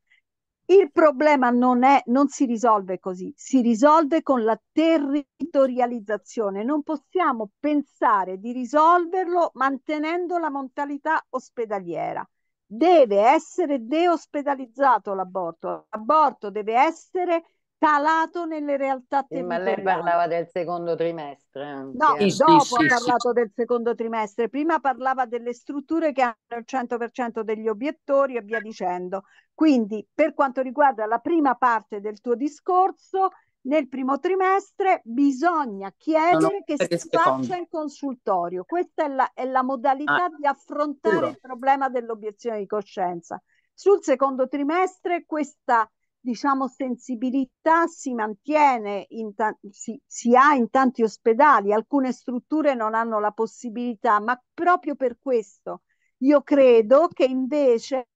Il problema non, è, non si risolve così, si risolve con la territorializzazione. Non possiamo pensare di risolverlo mantenendo la mentalità ospedaliera deve essere deospedalizzato l'aborto, l'aborto deve essere calato nelle realtà sì, eh, Ma lei parlava del secondo trimestre. Anche. No, sì, dopo sì, ha parlato del secondo trimestre, prima parlava delle strutture che hanno il 100% degli obiettori e via dicendo. Quindi per quanto riguarda la prima parte del tuo discorso, nel primo trimestre bisogna chiedere no, no, che si secondo. faccia il consultorio. Questa è la, è la modalità ah, di affrontare sicuro. il problema dell'obiezione di coscienza. Sul secondo trimestre questa diciamo, sensibilità si mantiene, ta- si, si ha in tanti ospedali, alcune strutture non hanno la possibilità, ma proprio per questo io credo che invece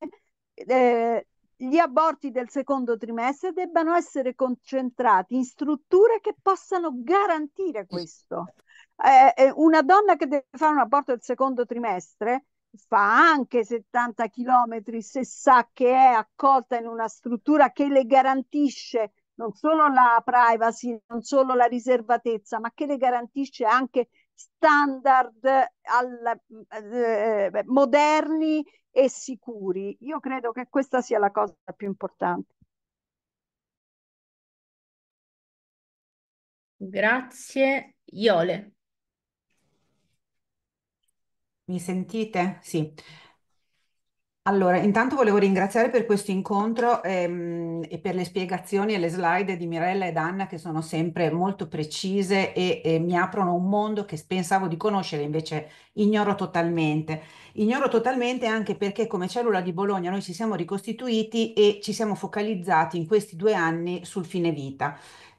eh, gli aborti del secondo trimestre debbano essere concentrati in strutture che possano garantire questo. Eh, eh, una donna che deve fare un aborto del secondo trimestre fa anche 70 km se sa che è accolta in una struttura che le garantisce non solo la privacy, non solo la riservatezza, ma che le garantisce anche standard al, eh, eh, moderni e sicuri. Io credo che questa sia la cosa più importante. Grazie. Iole. Mi sentite? Sì. Allora, intanto volevo ringraziare per questo incontro ehm, e per le spiegazioni e le slide di Mirella ed Anna che sono sempre molto precise e, e, mi aprono un mondo che pensavo di conoscere, invece ignoro totalmente. Ignoro totalmente anche perché come cellula di Bologna noi ci siamo ricostituiti e ci siamo focalizzati in questi due anni sul fine vita.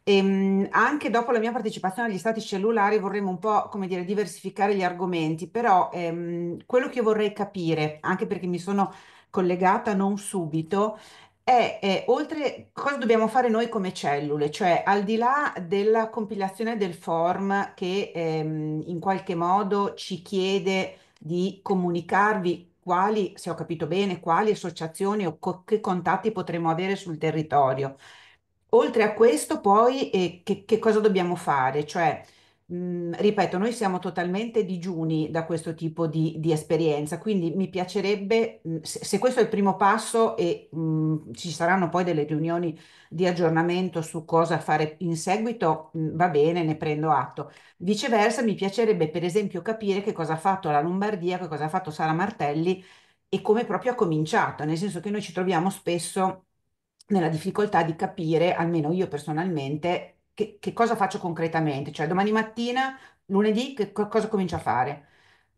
Ehm, anche dopo la mia partecipazione agli stati cellulari vorremmo un po', come dire, diversificare gli argomenti, però ehm, quello che io vorrei capire, anche perché mi sono collegata non subito, è, è oltre cosa dobbiamo fare noi come cellule, cioè al di là della compilazione del form che ehm, in qualche modo ci chiede di comunicarvi quali, se ho capito bene, quali associazioni o co che contatti potremo avere sul territorio. Oltre a questo, poi, eh, che, che cosa dobbiamo fare? Cioè, mh, mhmm, ripeto, noi siamo totalmente digiuni da questo tipo di, di esperienza, quindi mi piacerebbe, mh, mhmm, se, se questo è il primo passo e mh, mhmm, ci saranno poi delle riunioni di aggiornamento su cosa fare in seguito, mh, va bene, ne prendo atto. Viceversa, mi piacerebbe per esempio capire che cosa ha fatto la Lombardia, che cosa ha fatto Sara Martelli e come proprio ha cominciato, nel senso che noi ci troviamo spesso nella difficoltà di capire, almeno io personalmente, che, che cosa faccio concretamente, cioè domani mattina, lunedì, che co- cosa comincio a fare?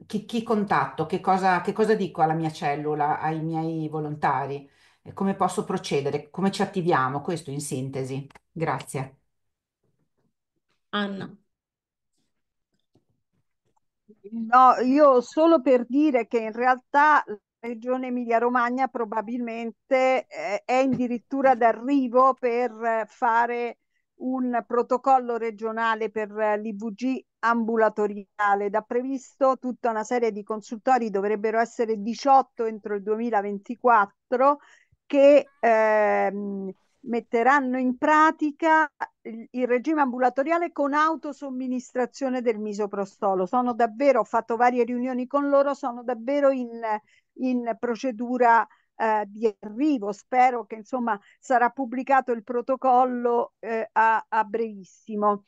Chi, chi contatto? Che cosa, che cosa dico alla mia cellula, ai miei volontari? E Come posso procedere? Come ci attiviamo? Questo in sintesi. Grazie. Anna. No, io solo per dire che in realtà regione Emilia-Romagna probabilmente eh, è addirittura d'arrivo per eh, fare un protocollo regionale per l'IVG ambulatoriale. Da previsto tutta una serie di consultori, dovrebbero essere 18 entro il 2024, che ehm, metteranno in pratica il, il regime ambulatoriale con autosomministrazione del misoprostolo. Sono davvero, ho fatto varie riunioni con loro, sono davvero in in procedura eh, di arrivo. Spero che insomma sarà pubblicato il protocollo eh, a, a, brevissimo.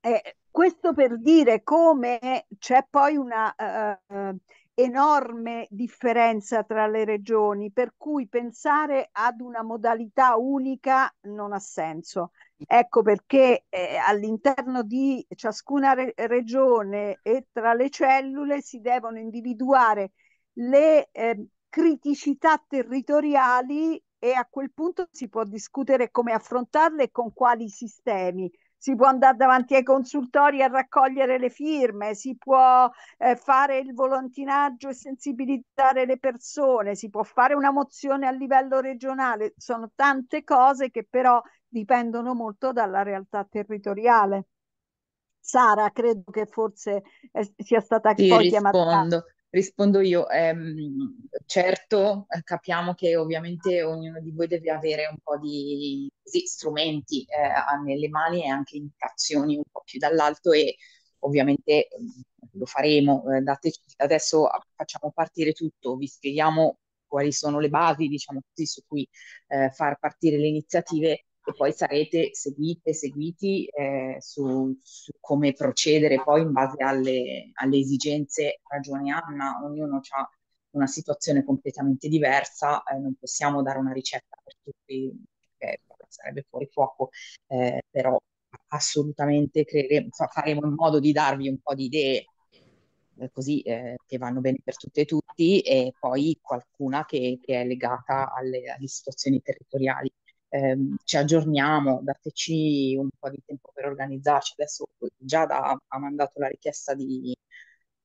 Eh, questo per dire come c'è poi una eh, eh, enorme differenza tra le regioni, per cui pensare ad una modalità unica non ha senso. Ecco perché eh, all'interno di ciascuna re regione e tra le cellule si devono individuare le eh, criticità territoriali e a quel punto si può discutere come affrontarle e con quali sistemi si può andare davanti ai consultori a raccogliere le firme, si può eh, fare il volantinaggio e sensibilizzare le persone, si può fare una mozione a livello regionale, sono tante cose che però dipendono molto dalla realtà territoriale. Sara, credo che forse eh, sia stata sì, poi rispondo. chiamata. Rispondo io, ehm, certo eh, capiamo che ovviamente ognuno di voi deve avere un po' di sì, strumenti eh, nelle mani e anche indicazioni un po' più dall'alto e ovviamente mm, lo faremo, eh, dateci, adesso facciamo partire tutto, vi spieghiamo quali sono le basi, diciamo così, su cui eh, far partire le iniziative e poi sarete seguite, e seguiti eh, su, su, come procedere poi in base alle, alle esigenze. Ragione Anna, ognuno ha una situazione completamente diversa, eh, non possiamo dare una ricetta per tutti, perché sarebbe fuori fuoco, eh, però assolutamente creeremo, faremo in modo di darvi un po' di idee eh, così eh, che vanno bene per tutte e tutti e poi qualcuna che, che è legata alle, alle situazioni territoriali ehm, ci aggiorniamo, dateci un po' di tempo per organizzarci. Adesso Giada ha mandato la richiesta di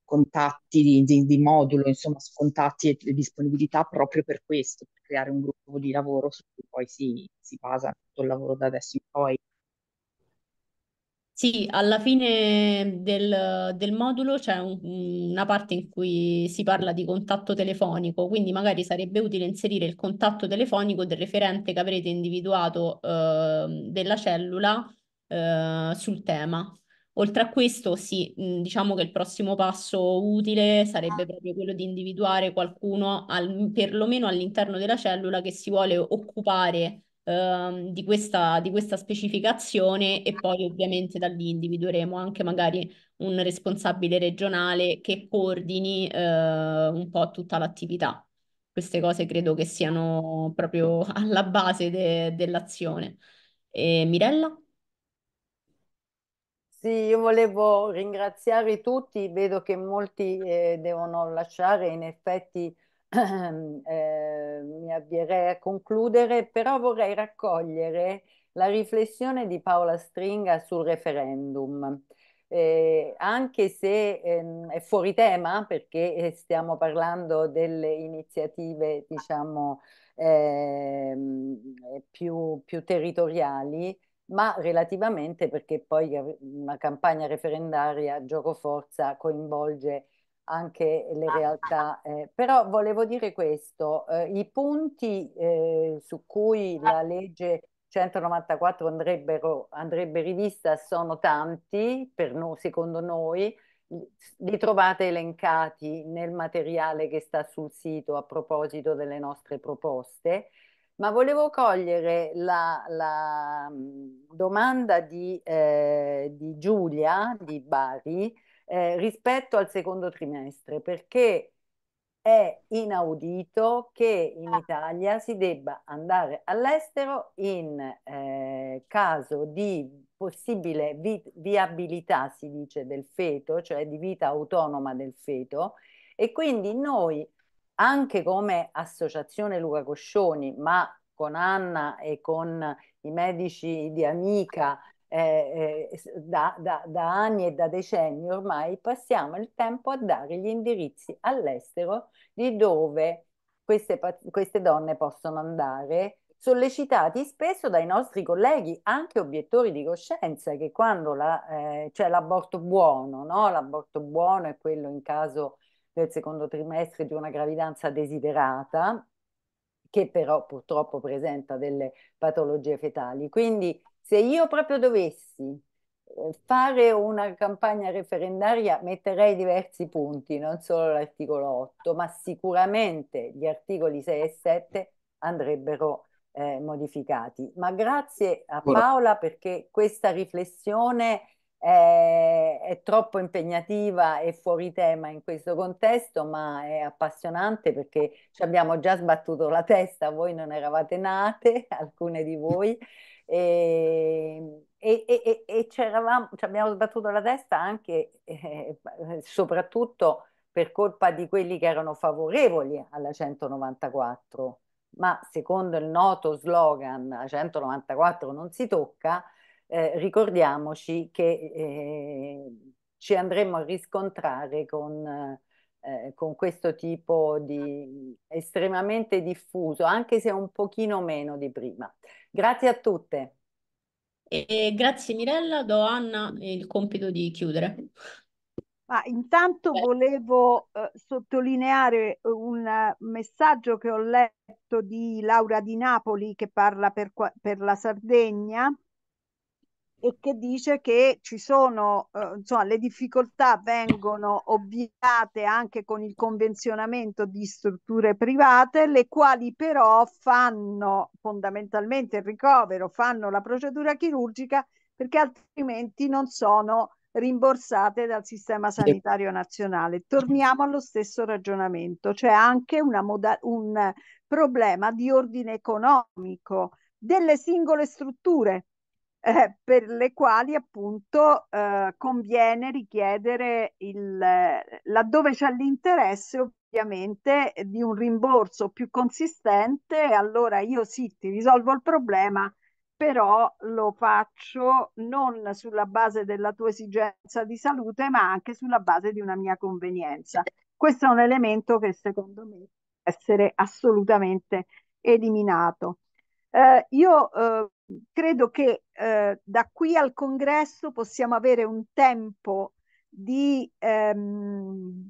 contatti, di, di, di modulo, insomma, su contatti e disponibilità proprio per questo, per creare un gruppo di lavoro su cui poi si, si basa tutto il lavoro da adesso in poi. Sì, alla fine del, del modulo c'è un- una parte in cui si parla di contatto telefonico, quindi magari sarebbe utile inserire il contatto telefonico del referente che avrete individuato eh, della cellula eh, sul tema. Oltre a questo, sì, diciamo che il prossimo passo utile sarebbe proprio quello di individuare qualcuno al- perlomeno all'interno della cellula che si vuole occupare eh, di, questa, di questa specificazione e poi ovviamente da lì individueremo anche magari un responsabile regionale che coordini eh, un po' tutta l'attività. Queste cose credo che siano proprio alla base de- dell'azione. E Mirella? Sì, io volevo ringraziare tutti, vedo che molti eh, devono lasciare, in effetti Ehm, ehm, mi avvierei a concludere, però vorrei raccogliere la riflessione di Paola Stringa sul referendum. Eh, anche se eh, è fuori tema perché eh, stiamo parlando delle iniziative diciamo ehm, eh, più, più territoriali, ma relativamente perché poi eh, una campagna referendaria gioco forza coinvolge anche le ah. realtà. Eh, però volevo dire questo, eh, i punti eh, su cui la legge 194 andrebbero, andrebbe rivista sono tanti, per noi, secondo noi, li trovate elencati nel materiale che sta sul sito a proposito delle nostre proposte, ma volevo cogliere la, la mm, domanda di, eh, di Giulia di Bari, eh, rispetto al secondo trimestre, perché è inaudito che in Italia si debba andare all'estero in eh, caso di possibile vi viabilità, si dice, del feto, cioè di vita autonoma del feto, e quindi noi, anche come associazione Luca Coscioni, ma con Anna e con i medici di Amica eh, eh da, da, da, anni e da decenni ormai passiamo il tempo a dare gli indirizzi all'estero di dove queste, queste donne possono andare, sollecitati spesso dai nostri colleghi, anche obiettori di coscienza, che quando la, eh, c'è cioè l'aborto buono, no? l'aborto buono è quello in caso del secondo trimestre di una gravidanza desiderata, che però purtroppo presenta delle patologie fetali. Quindi se io proprio dovessi eh, fare una campagna referendaria metterei diversi punti, non solo l'articolo 8, ma sicuramente gli articoli 6 e 7 andrebbero eh, modificati. Ma grazie a Paola perché questa riflessione è, eh, è, troppo impegnativa e fuori tema in questo contesto, ma è appassionante perché ci abbiamo già sbattuto la testa, voi non eravate nate, alcune di voi. Ehm, e, e, e, e ci abbiamo sbattuto la testa anche, eh, soprattutto per colpa di quelli che erano favorevoli alla 194. Ma secondo il noto slogan la 194 non si tocca, eh, ricordiamoci che eh, ci andremo a riscontrare con eh, con questo tipo di estremamente diffuso, anche se un pochino meno di prima. Grazie a tutte. E grazie Mirella, do a Anna eh, il compito di chiudere. Ma intanto eh. volevo eh, sottolineare eh, un messaggio che ho letto di Laura di Napoli che parla per, per la Sardegna e che dice che ci sono, eh, insomma, le difficoltà vengono ovviate anche con il convenzionamento di strutture private, le quali però fanno fondamentalmente il ricovero, fanno la procedura chirurgica perché altrimenti non sono rimborsate dal sistema sanitario nazionale. Torniamo allo stesso ragionamento, c'è cioè anche moda- un problema di ordine economico delle singole strutture eh, per le quali appunto eh, conviene richiedere il, eh, laddove c'è l'interesse ovviamente eh, di un rimborso più consistente, allora io sì, ti risolvo il problema, però lo faccio non sulla base della tua esigenza di salute, ma anche sulla base di una mia convenienza. Questo è un elemento che secondo me deve essere assolutamente eliminato. Eh, io eh, credo che eh, da qui al congresso possiamo avere un tempo di, ehm,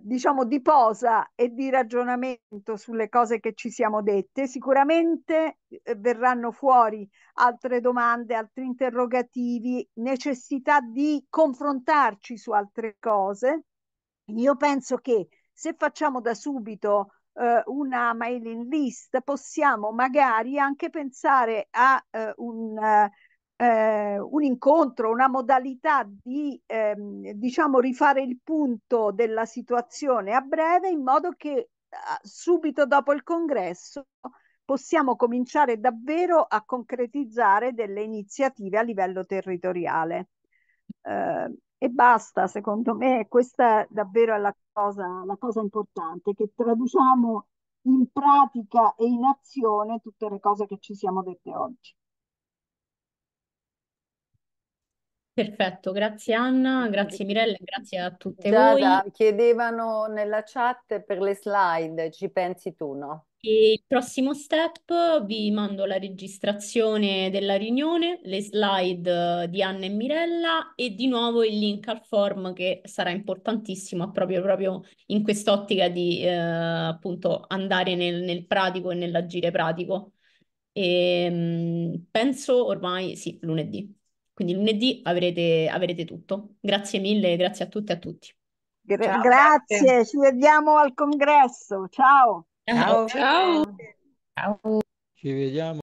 diciamo, di posa e di ragionamento sulle cose che ci siamo dette. Sicuramente eh, verranno fuori altre domande, altri interrogativi, necessità di confrontarci su altre cose. Io penso che se facciamo da subito eh, una mailing list, possiamo magari anche pensare a eh, un, eh, eh, un, incontro, una modalità di ehm, diciamo rifare il punto della situazione a breve in modo che eh, subito dopo il congresso possiamo cominciare davvero a concretizzare delle iniziative a livello territoriale. Eh, e basta, secondo me, questa è davvero la cosa, la cosa importante, che traduciamo in pratica e in azione tutte le cose che ci siamo dette oggi. Perfetto, grazie Anna, grazie Mirella, grazie a tutte voi. chiedevano nella chat per le slide, ci pensi tu, no? E il prossimo step vi mando la registrazione della riunione, le slide eh, di Anna e Mirella e di nuovo il link al form che sarà importantissimo proprio, proprio in quest'ottica di eh, appunto andare nel, nel pratico e nell'agire pratico. E, ehm, penso ormai, sì, lunedì. Quindi lunedì avrete, avrete tutto. Grazie mille, grazie a tutte e a tutti. Gra- grazie. grazie, ci vediamo al congresso. Ciao. Ciao. Ciao. Ciao. Ci vediamo.